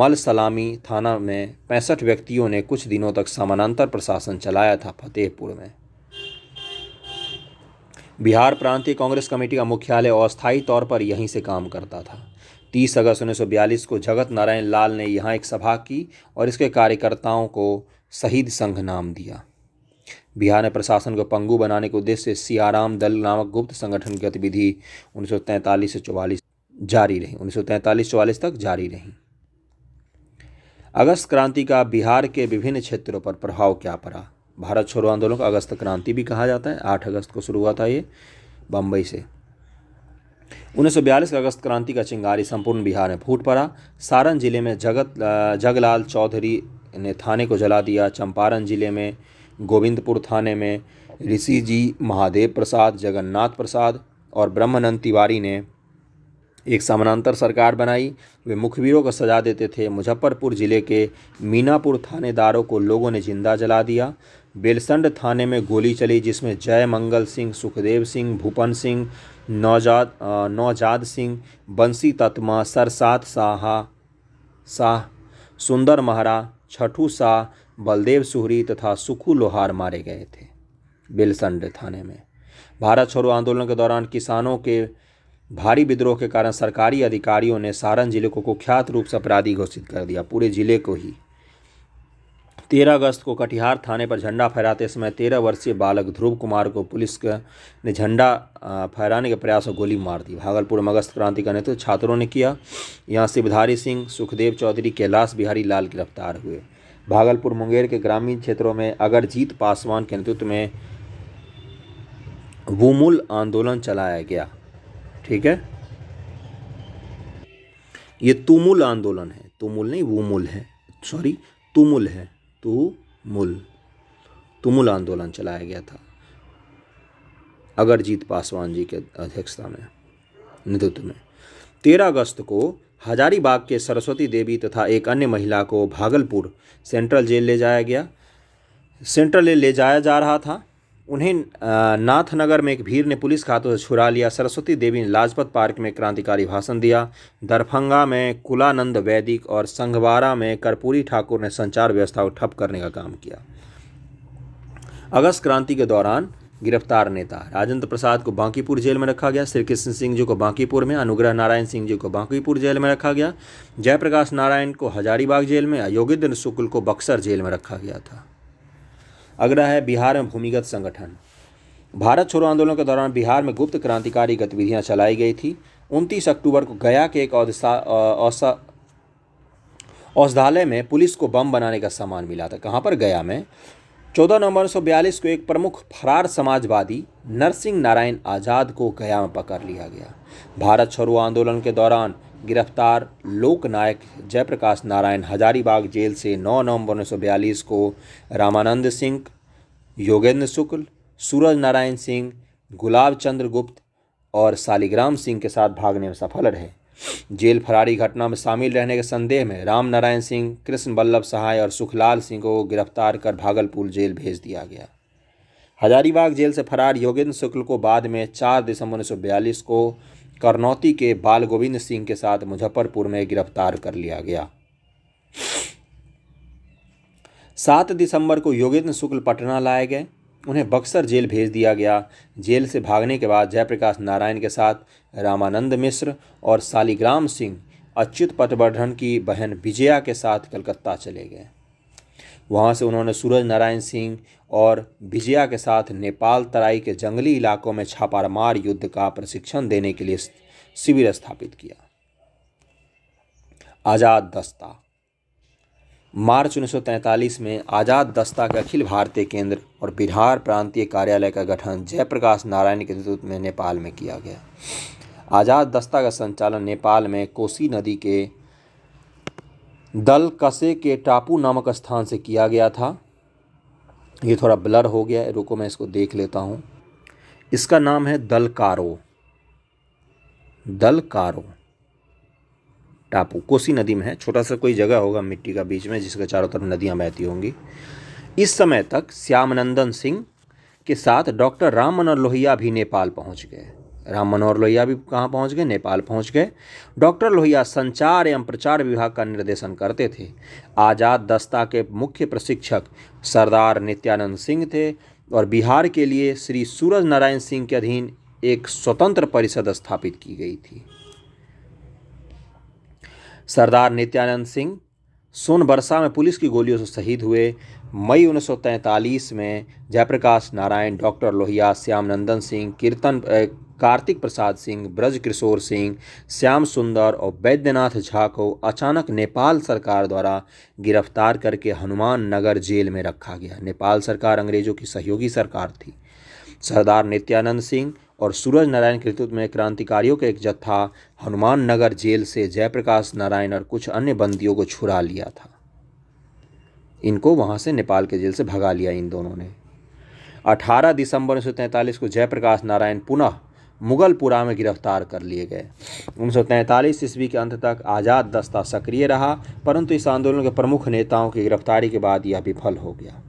मल सलामी थाना में पैंसठ व्यक्तियों ने कुछ दिनों तक समानांतर प्रशासन चलाया था फतेहपुर में बिहार प्रांतीय कांग्रेस कमेटी का मुख्यालय अस्थायी तौर पर यहीं से काम करता था 30 अगस्त उन्नीस को जगत नारायण लाल ने यहाँ एक सभा की और इसके कार्यकर्ताओं को शहीद संघ नाम दिया बिहार में प्रशासन को पंगू बनाने के उद्देश्य से सियाराम दल नामक गुप्त संगठन की गतिविधि उन्नीस से चौवालीस जारी रही उन्नीस सौ तैंतालीस तक जारी रहीं अगस्त क्रांति का बिहार के विभिन्न क्षेत्रों पर प्रभाव क्या पड़ा भारत छोड़ो आंदोलन को अगस्त क्रांति भी कहा जाता है आठ अगस्त को शुरू हुआ था ये बम्बई से उन्नीस सौ बयालीस अगस्त क्रांति का चिंगारी संपूर्ण बिहार में फूट पड़ा सारण जिले में जगत जगलाल चौधरी ने थाने को जला दिया चंपारण जिले में गोविंदपुर थाने में ऋषि जी महादेव प्रसाद जगन्नाथ प्रसाद और ब्रह्मनंद तिवारी ने एक समानांतर सरकार बनाई वे मुखबिरों को सजा देते थे मुजफ्फरपुर जिले के मीनापुर थानेदारों को लोगों ने जिंदा जला दिया बेलसंड थाने में गोली चली जिसमें जय मंगल सिंह सुखदेव सिंह भूपन सिंह नौजाद नौजाद सिंह बंसी तत्मा सरसात साहा शाह सुंदर महरा छठू शाह बलदेव सुहरी तथा सुखू लोहार मारे गए थे बेलसंड थाने में भारत छोड़ो आंदोलन के दौरान किसानों के भारी विद्रोह के कारण सरकारी अधिकारियों ने सारण जिले को कुख्यात रूप से अपराधी घोषित कर दिया पूरे जिले को ही तेरह अगस्त को कटिहार थाने पर झंडा फहराते समय तेरह वर्षीय बालक ध्रुव कुमार को पुलिस ने झंडा फहराने के प्रयास और गोली मार दी भागलपुर में अगस्त क्रांति का नेतृत्व छात्रों ने किया यहाँ शिवधारी सिंह सुखदेव चौधरी कैलाश बिहारी लाल गिरफ्तार हुए भागलपुर मुंगेर के ग्रामीण क्षेत्रों में अगरजीत पासवान के नेतृत्व में वुमुल आंदोलन चलाया गया ठीक है ये तुमुल आंदोलन है तुमुल नहीं वो मूल है सॉरी तुमुल है तुमुल तुमुल आंदोलन चलाया गया था अगरजीत पासवान जी के अध्यक्षता में नेतृत्व में तेरह अगस्त को हजारीबाग के सरस्वती देवी तथा एक अन्य महिला को भागलपुर सेंट्रल जेल ले जाया गया सेंट्रल जेल ले जाया जा रहा था उन्हें नाथनगर में एक भीड़ ने पुलिस के हाथों से छुड़ा लिया सरस्वती देवी ने लाजपत पार्क में क्रांतिकारी भाषण दिया दरभंगा में कुलानंद वैदिक और संघवारा में कर्पूरी ठाकुर ने संचार व्यवस्था को ठप करने का काम किया अगस्त क्रांति के दौरान गिरफ्तार नेता राजेंद्र प्रसाद को बांकीपुर जेल में रखा गया श्री कृष्ण सिंह जी को बांकीपुर में अनुग्रह नारायण सिंह जी को बांकीपुर जेल में रखा गया जयप्रकाश नारायण को हजारीबाग जेल में योगिंद्र शुक्ल को बक्सर जेल में रखा गया था अगला है बिहार में भूमिगत संगठन भारत छोड़ो आंदोलन के दौरान बिहार में गुप्त क्रांतिकारी गतिविधियां चलाई गई थी 29 अक्टूबर को गया के एक औषधालय में पुलिस को बम बनाने का सामान मिला था कहाँ पर गया में चौदह नवंबर उन्नीस को एक प्रमुख फरार समाजवादी नरसिंह नारायण आज़ाद को गया में पकड़ लिया गया भारत छोड़ो आंदोलन के दौरान गिरफ्तार लोकनायक जयप्रकाश नारायण हजारीबाग जेल से 9 नवंबर उन्नीस को रामानंद सिंह योगेंद्र शुक्ल सूरज नारायण सिंह गुलाब चंद्र गुप्त और शालिग्राम सिंह के साथ भागने में सफल रहे जेल फरारी घटना में शामिल रहने के संदेह में राम नारायण सिंह कृष्ण बल्लभ सहाय और सुखलाल सिंह को गिरफ्तार कर भागलपुर जेल भेज दिया गया हजारीबाग जेल से फरार योगेंद्र शुक्ल को बाद में 4 दिसंबर उन्नीस को करनौती के बाल गोविंद सिंह के साथ मुजफ्फरपुर में गिरफ्तार कर लिया गया सात दिसंबर को योगेंद्र शुक्ल पटना लाए गए उन्हें बक्सर जेल भेज दिया गया जेल से भागने के बाद जयप्रकाश नारायण के साथ रामानंद मिश्र और शालिग्राम सिंह अच्युत पटवर्धन की बहन विजया के साथ कलकत्ता चले गए वहाँ से उन्होंने सूरज नारायण सिंह और विजया के साथ नेपाल तराई के जंगली इलाकों में छापामार युद्ध का प्रशिक्षण देने के लिए शिविर स्थापित किया आज़ाद दस्ता मार्च 1943 में आज़ाद दस्ता के अखिल भारतीय केंद्र और बिहार प्रांतीय कार्यालय का गठन जयप्रकाश नारायण के नेतृत्व में नेपाल में किया गया आज़ाद दस्ता का संचालन नेपाल में कोसी नदी के दल कसे के टापू नामक स्थान से किया गया था ये थोड़ा ब्लर हो गया है रुको मैं इसको देख लेता हूँ इसका नाम है दल कारो दल कारो टापू कोसी नदी में है छोटा सा कोई जगह होगा मिट्टी का बीच में जिसके चारों तरफ नदियाँ बहती होंगी इस समय तक श्यामनंदन सिंह के साथ डॉक्टर राम मनोहर लोहिया भी नेपाल पहुँच गए राम मनोहर लोहिया भी कहाँ पहुँच गए नेपाल पहुँच गए डॉक्टर लोहिया संचार एवं प्रचार विभाग का निर्देशन करते थे आज़ाद दस्ता के मुख्य प्रशिक्षक सरदार नित्यानंद सिंह थे और बिहार के लिए श्री सूरज नारायण सिंह के अधीन एक स्वतंत्र परिषद स्थापित की गई थी सरदार नित्यानंद सिंह सोनबरसा में पुलिस की गोलियों से शहीद हुए मई 1943 में जयप्रकाश नारायण डॉक्टर लोहिया श्यामनंदन सिंह कीर्तन कार्तिक प्रसाद सिंह ब्रज किशोर सिंह श्याम सुंदर और बैद्यनाथ झा को अचानक नेपाल सरकार द्वारा गिरफ्तार करके हनुमान नगर जेल में रखा गया नेपाल सरकार अंग्रेजों की सहयोगी सरकार थी सरदार नित्यानंद सिंह और सूरज नारायण के नेतृत्व में क्रांतिकारियों का एक जत्था हनुमान नगर जेल से जयप्रकाश नारायण और कुछ अन्य बंदियों को छुड़ा लिया था इनको वहाँ से नेपाल के जेल से भगा लिया इन दोनों ने 18 दिसंबर उन्नीस को जयप्रकाश नारायण पुनः मुगलपुरा में गिरफ्तार कर लिए गए उन्नीस सौ तैंतालीस ईस्वी के अंत तक आज़ाद दस्ता सक्रिय रहा परंतु इस आंदोलन के प्रमुख नेताओं की गिरफ्तारी के बाद यह विफल हो गया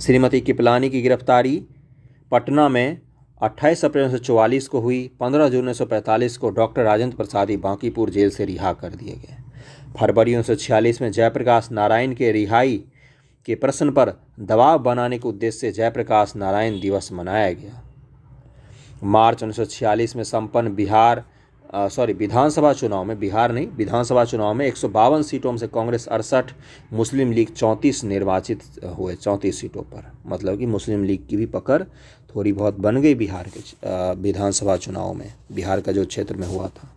श्रीमती किपलानी की गिरफ्तारी पटना में 28 अप्रैल उन्नीस को हुई 15 जून उन्नीस को डॉक्टर राजेंद्र प्रसादी बांकीपुर जेल से रिहा कर दिए गए फरवरी उन्नीस में जयप्रकाश नारायण के रिहाई के प्रश्न पर दबाव बनाने के उद्देश्य से जयप्रकाश नारायण दिवस मनाया गया मार्च उन्नीस में संपन्न बिहार सॉरी विधानसभा चुनाव में बिहार नहीं विधानसभा चुनाव में एक सीटों में से कांग्रेस अड़सठ मुस्लिम लीग चौंतीस निर्वाचित हुए चौंतीस सीटों पर मतलब कि मुस्लिम लीग की भी पकड़ थोड़ी बहुत बन गई बिहार के विधानसभा चुनाव में बिहार का जो क्षेत्र में हुआ था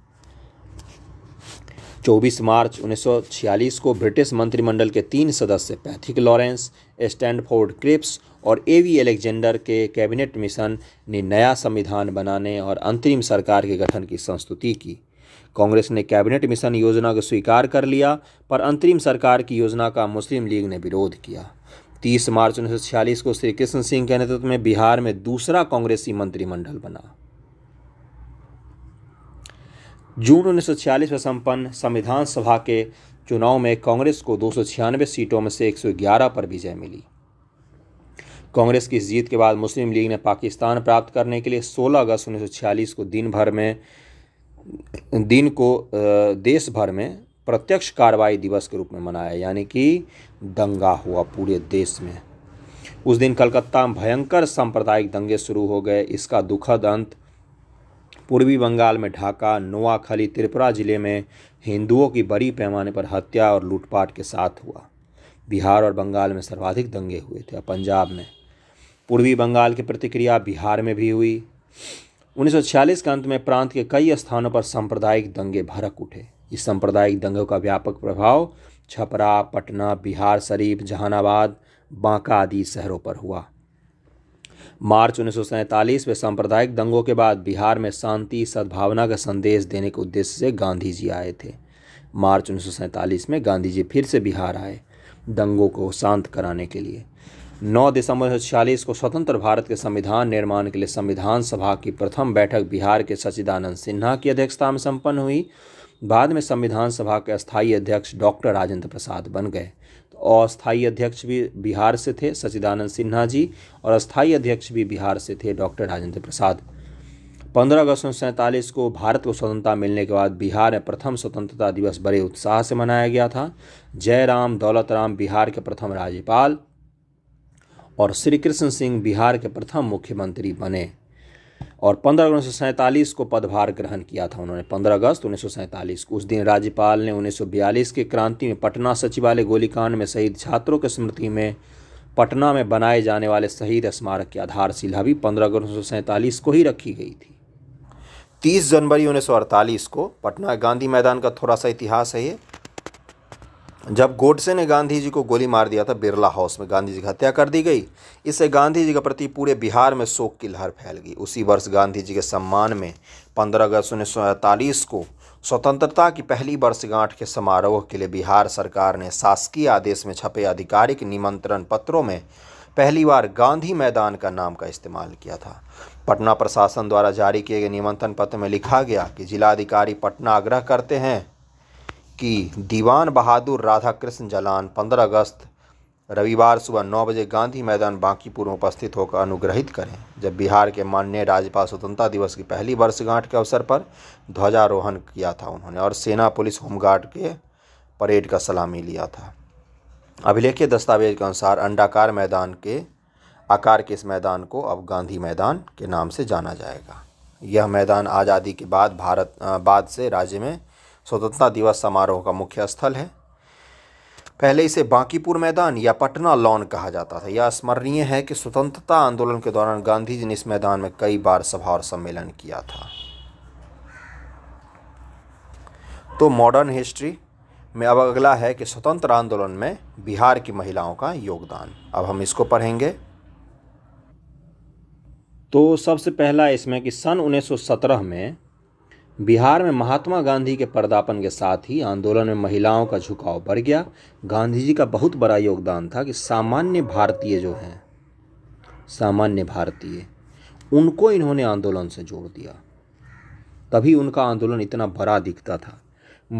24 मार्च 1946 को ब्रिटिश मंत्रिमंडल के तीन सदस्य पैथिक लॉरेंस स्टैंडफोर्ड क्रिप्स और ए वी एलेक्जेंडर के कैबिनेट मिशन ने नया संविधान बनाने और अंतरिम सरकार के गठन की संस्तुति की कांग्रेस ने कैबिनेट मिशन योजना को स्वीकार कर लिया पर अंतरिम सरकार की योजना का मुस्लिम लीग ने विरोध किया 30 मार्च उन्नीस को श्री कृष्ण सिंह के नेतृत्व में बिहार में दूसरा कांग्रेसी मंत्रिमंडल बना जून उन्नीस में संपन्न संविधान सभा के चुनाव में कांग्रेस को दो सीटों में से 111 पर विजय मिली कांग्रेस की जीत के बाद मुस्लिम लीग ने पाकिस्तान प्राप्त करने के लिए 16 अगस्त उन्नीस को दिन भर में दिन को देश भर में प्रत्यक्ष कार्रवाई दिवस के रूप में मनाया यानी कि दंगा हुआ पूरे देश में उस दिन कलकत्ता में भयंकर सांप्रदायिक दंगे शुरू हो गए इसका दुखद अंत पूर्वी बंगाल में ढाका नोआखली त्रिपुरा जिले में हिंदुओं की बड़ी पैमाने पर हत्या और लूटपाट के साथ हुआ बिहार और बंगाल में सर्वाधिक दंगे हुए थे पंजाब में पूर्वी बंगाल की प्रतिक्रिया बिहार में भी हुई 1946 के अंत में प्रांत के कई स्थानों पर सांप्रदायिक दंगे भड़क उठे इस सांप्रदायिक दंगों का व्यापक प्रभाव छपरा पटना बिहार शरीफ जहानाबाद बांका आदि शहरों पर हुआ मार्च उन्नीस में सांप्रदायिक दंगों के बाद बिहार में शांति सद्भावना का संदेश देने के उद्देश्य से गांधी जी आए थे मार्च उन्नीस में गांधी जी फिर से बिहार आए दंगों को शांत कराने के लिए नौ दिसंबर उन्नीस को स्वतंत्र भारत के संविधान निर्माण के लिए संविधान सभा की प्रथम बैठक बिहार के सचिदानंद सिन्हा की अध्यक्षता में संपन्न हुई बाद में संविधान सभा के अस्थायी अध्यक्ष डॉक्टर राजेंद्र प्रसाद बन गए तो अस्थायी अध्यक्ष भी बिहार से थे सचिदानंद सिन्हा जी और अस्थायी अध्यक्ष भी बिहार से थे डॉक्टर राजेंद्र प्रसाद पंद्रह अगस्त उन्नीस सैंतालीस को भारत को स्वतंत्रता मिलने के बाद बिहार में प्रथम स्वतंत्रता दिवस बड़े उत्साह से मनाया गया था जयराम दौलत राम बिहार के प्रथम राज्यपाल और श्री कृष्ण सिंह बिहार के प्रथम मुख्यमंत्री बने और 15 अगस्त उन्नीस को पदभार ग्रहण किया था उन्होंने 15 अगस्त उन्नीस को उस दिन राज्यपाल ने 1942 के क्रांति में पटना सचिवालय गोलीकांड में शहीद छात्रों के स्मृति में पटना में बनाए जाने वाले शहीद स्मारक की आधारशिला भी पंद्रह अगस्त उन्नीस को ही रखी गई थी 30 जनवरी उन्नीस को पटना गांधी मैदान का थोड़ा सा इतिहास है ये जब गोडसे ने गांधी जी को गोली मार दिया था बिरला हाउस में गांधी जी की हत्या कर दी गई इससे गांधी जी के प्रति पूरे बिहार में शोक की लहर फैल गई उसी वर्ष गांधी जी के सम्मान में 15 अगस्त उन्नीस को स्वतंत्रता की पहली वर्षगांठ के समारोह के लिए बिहार सरकार ने शासकीय आदेश में छपे आधिकारिक निमंत्रण पत्रों में पहली बार गांधी मैदान का नाम का इस्तेमाल किया था पटना प्रशासन द्वारा जारी किए गए निमंत्रण पत्र में लिखा गया कि जिलाधिकारी पटना आग्रह करते हैं कि दीवान बहादुर राधा कृष्ण जलान 15 अगस्त रविवार सुबह नौ बजे गांधी मैदान बांकीपुर में उपस्थित होकर अनुग्रहित करें जब बिहार के माननीय राज्यपाल स्वतंत्रता दिवस की पहली वर्षगांठ के अवसर पर ध्वजारोहण किया था उन्होंने और सेना पुलिस होमगार्ड के परेड का सलामी लिया था अभिलेखीय दस्तावेज के अनुसार अंडाकार मैदान के आकार के इस मैदान को अब गांधी मैदान के नाम से जाना जाएगा यह मैदान आज़ादी के बाद भारत बाद से राज्य में स्वतंत्रता दिवस समारोह का मुख्य स्थल है पहले इसे बांकीपुर मैदान या पटना लॉन कहा जाता था यह स्मरणीय है कि स्वतंत्रता आंदोलन के दौरान गांधी जी ने इस मैदान में कई बार सभा और सम्मेलन किया था तो मॉडर्न हिस्ट्री में अब अगला है कि स्वतंत्र आंदोलन में बिहार की महिलाओं का योगदान अब हम इसको पढ़ेंगे तो सबसे पहला इसमें कि सन 1917 में बिहार में महात्मा गांधी के पर्दापन के साथ ही आंदोलन में महिलाओं का झुकाव बढ़ गया गांधी जी का बहुत बड़ा योगदान था कि सामान्य भारतीय जो हैं सामान्य भारतीय उनको इन्होंने आंदोलन से जोड़ दिया तभी उनका आंदोलन इतना बड़ा दिखता था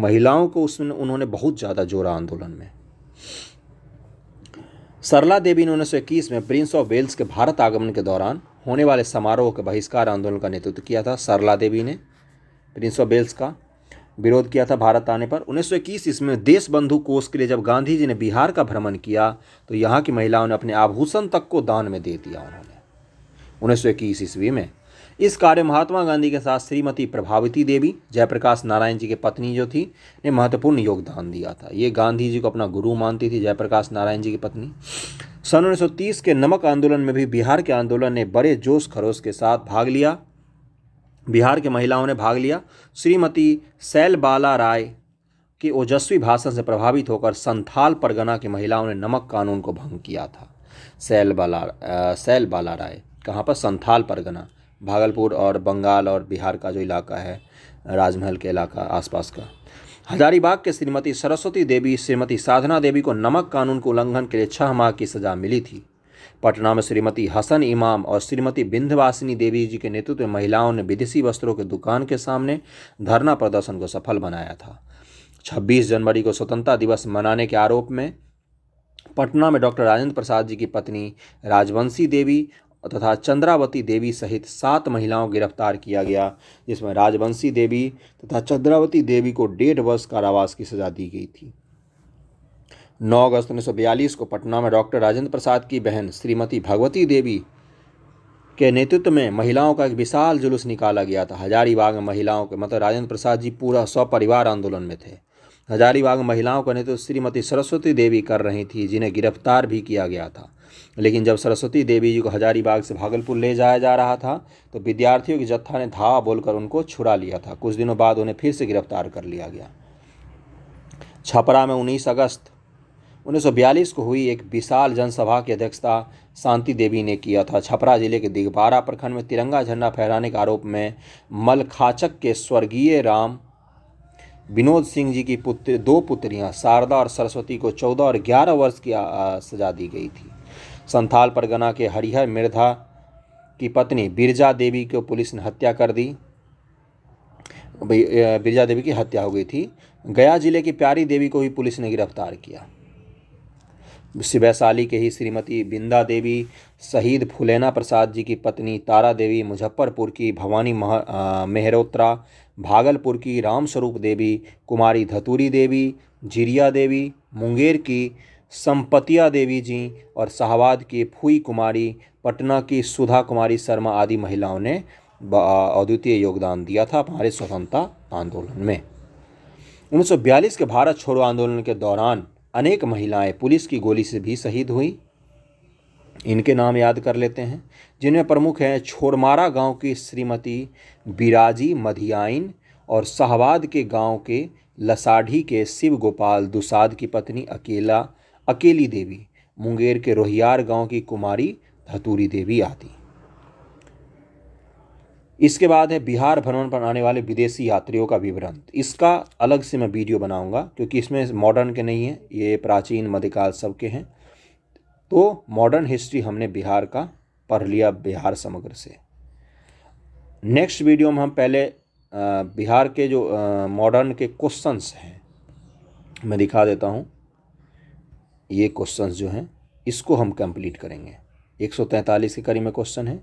महिलाओं को उसमें उन्होंने बहुत ज़्यादा जोड़ा आंदोलन में सरला देवी उन्नीस सौ इक्कीस में प्रिंस ऑफ वेल्स के भारत आगमन के दौरान होने वाले समारोह के बहिष्कार आंदोलन का नेतृत्व किया था सरला देवी ने प्रिंस ऑफ बेल्स का विरोध किया था भारत आने पर 1921 इसमें देश बंधु कोष के लिए जब गांधी जी ने बिहार का भ्रमण किया तो यहाँ की महिलाओं ने अपने आभूषण तक को दान में दे दिया उन्होंने 1921 ईस्वी में इस कार्य महात्मा गांधी के साथ श्रीमती प्रभावती देवी जयप्रकाश नारायण जी की पत्नी जो थी ने महत्वपूर्ण योगदान दिया था ये गांधी जी को अपना गुरु मानती थी जयप्रकाश नारायण जी की पत्नी सन 1930 के नमक आंदोलन में भी बिहार के आंदोलन ने बड़े जोश खरोश के साथ भाग लिया बिहार के महिलाओं ने भाग लिया श्रीमती सैलबाला राय के ओजस्वी भाषण से प्रभावित होकर संथाल परगना की महिलाओं ने नमक कानून को भंग किया था सैलबाला सैलबाला राय कहाँ पर संथाल परगना भागलपुर और बंगाल और बिहार का जो इलाका है राजमहल के इलाका आसपास का हजारीबाग के श्रीमती सरस्वती देवी श्रीमती साधना देवी को नमक कानून के उल्लंघन के लिए छह माह की सज़ा मिली थी पटना में श्रीमती हसन इमाम और श्रीमती बिंध्यवासिनी देवी जी के नेतृत्व में महिलाओं ने विदेशी वस्त्रों के दुकान के सामने धरना प्रदर्शन को सफल बनाया था 26 जनवरी को स्वतंत्रता दिवस मनाने के आरोप में पटना में डॉक्टर राजेंद्र प्रसाद जी की पत्नी राजवंशी देवी तथा चंद्रावती देवी सहित सात महिलाओं को गिरफ्तार किया गया जिसमें राजवंशी देवी तथा चंद्रावती देवी को डेढ़ वर्ष कारावास की सजा दी गई थी 9 अगस्त उन्नीस को पटना में डॉक्टर राजेंद्र प्रसाद की बहन श्रीमती भगवती देवी के नेतृत्व में महिलाओं का एक विशाल जुलूस निकाला गया था हजारीबाग में महिलाओं के मतलब राजेंद्र प्रसाद जी पूरा सपरिवार आंदोलन में थे हजारीबाग महिलाओं का नेतृत्व श्रीमती सरस्वती देवी कर रही थी जिन्हें गिरफ्तार भी किया गया था लेकिन जब सरस्वती देवी जी को हजारीबाग से भागलपुर ले जाया जा रहा था तो विद्यार्थियों की जत्था ने धावा बोलकर उनको छुड़ा लिया था कुछ दिनों बाद उन्हें फिर से गिरफ्तार कर लिया गया छपरा में 19 अगस्त उन्नीस को हुई एक विशाल जनसभा की अध्यक्षता शांति देवी ने किया था छपरा जिले के दिगबारा प्रखंड में तिरंगा झंडा फहराने के आरोप में मलखाचक के स्वर्गीय राम विनोद सिंह जी की पुत्र दो पुत्रियां शारदा और सरस्वती को 14 और 11 वर्ष की सजा दी गई थी संथाल परगना के हरिहर मिर्धा की पत्नी बिरजा देवी को पुलिस ने हत्या कर दी बिरजा देवी की हत्या हो गई थी गया जिले की प्यारी देवी को भी पुलिस ने गिरफ्तार किया वैशाली के ही श्रीमती बिंदा देवी शहीद फुलेना प्रसाद जी की पत्नी तारा देवी मुजफ्फरपुर की भवानी मेहरोत्रा भागलपुर की रामस्वरूप देवी कुमारी धतूरी देवी जिरिया देवी मुंगेर की संपतिया देवी जी और शाहबाद की फूई कुमारी पटना की सुधा कुमारी शर्मा आदि महिलाओं ने अद्वितीय योगदान दिया था हमारे स्वतंत्रता आंदोलन में 1942 के भारत छोड़ो आंदोलन के दौरान अनेक महिलाएं पुलिस की गोली से भी शहीद हुई इनके नाम याद कर लेते हैं जिनमें प्रमुख हैं छोड़मारा गांव की श्रीमती बिराजी मधियाइन और शहबाद के गांव के लसाढ़ी के शिव गोपाल दुसाद की पत्नी अकेला अकेली देवी मुंगेर के रोहियार गांव की कुमारी धतूरी देवी आदि इसके बाद है बिहार भ्रमण पर आने वाले विदेशी यात्रियों का विवरण इसका अलग से मैं वीडियो बनाऊंगा क्योंकि इसमें मॉडर्न के नहीं है ये प्राचीन मध्यकाल सब के हैं तो मॉडर्न हिस्ट्री हमने बिहार का पढ़ लिया बिहार समग्र से नेक्स्ट वीडियो में हम पहले बिहार के जो मॉडर्न के क्वेश्चंस हैं मैं दिखा देता हूँ ये क्वेश्चंस जो हैं इसको हम कंप्लीट करेंगे 143 के करीब में क्वेश्चन है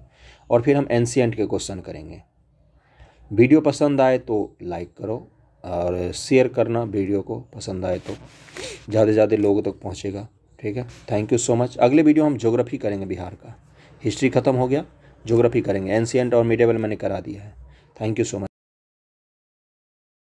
और फिर हम एन के क्वेश्चन करेंगे वीडियो पसंद आए तो लाइक करो और शेयर करना वीडियो को पसंद आए तो ज़्यादा से ज़्यादा लोगों तक पहुँचेगा ठीक है थैंक यू सो मच अगले वीडियो हम ज्योग्राफी करेंगे बिहार का हिस्ट्री ख़त्म हो गया ज्योग्राफी करेंगे एनसीएंट और मिडेबल मैंने करा दिया है थैंक यू सो मच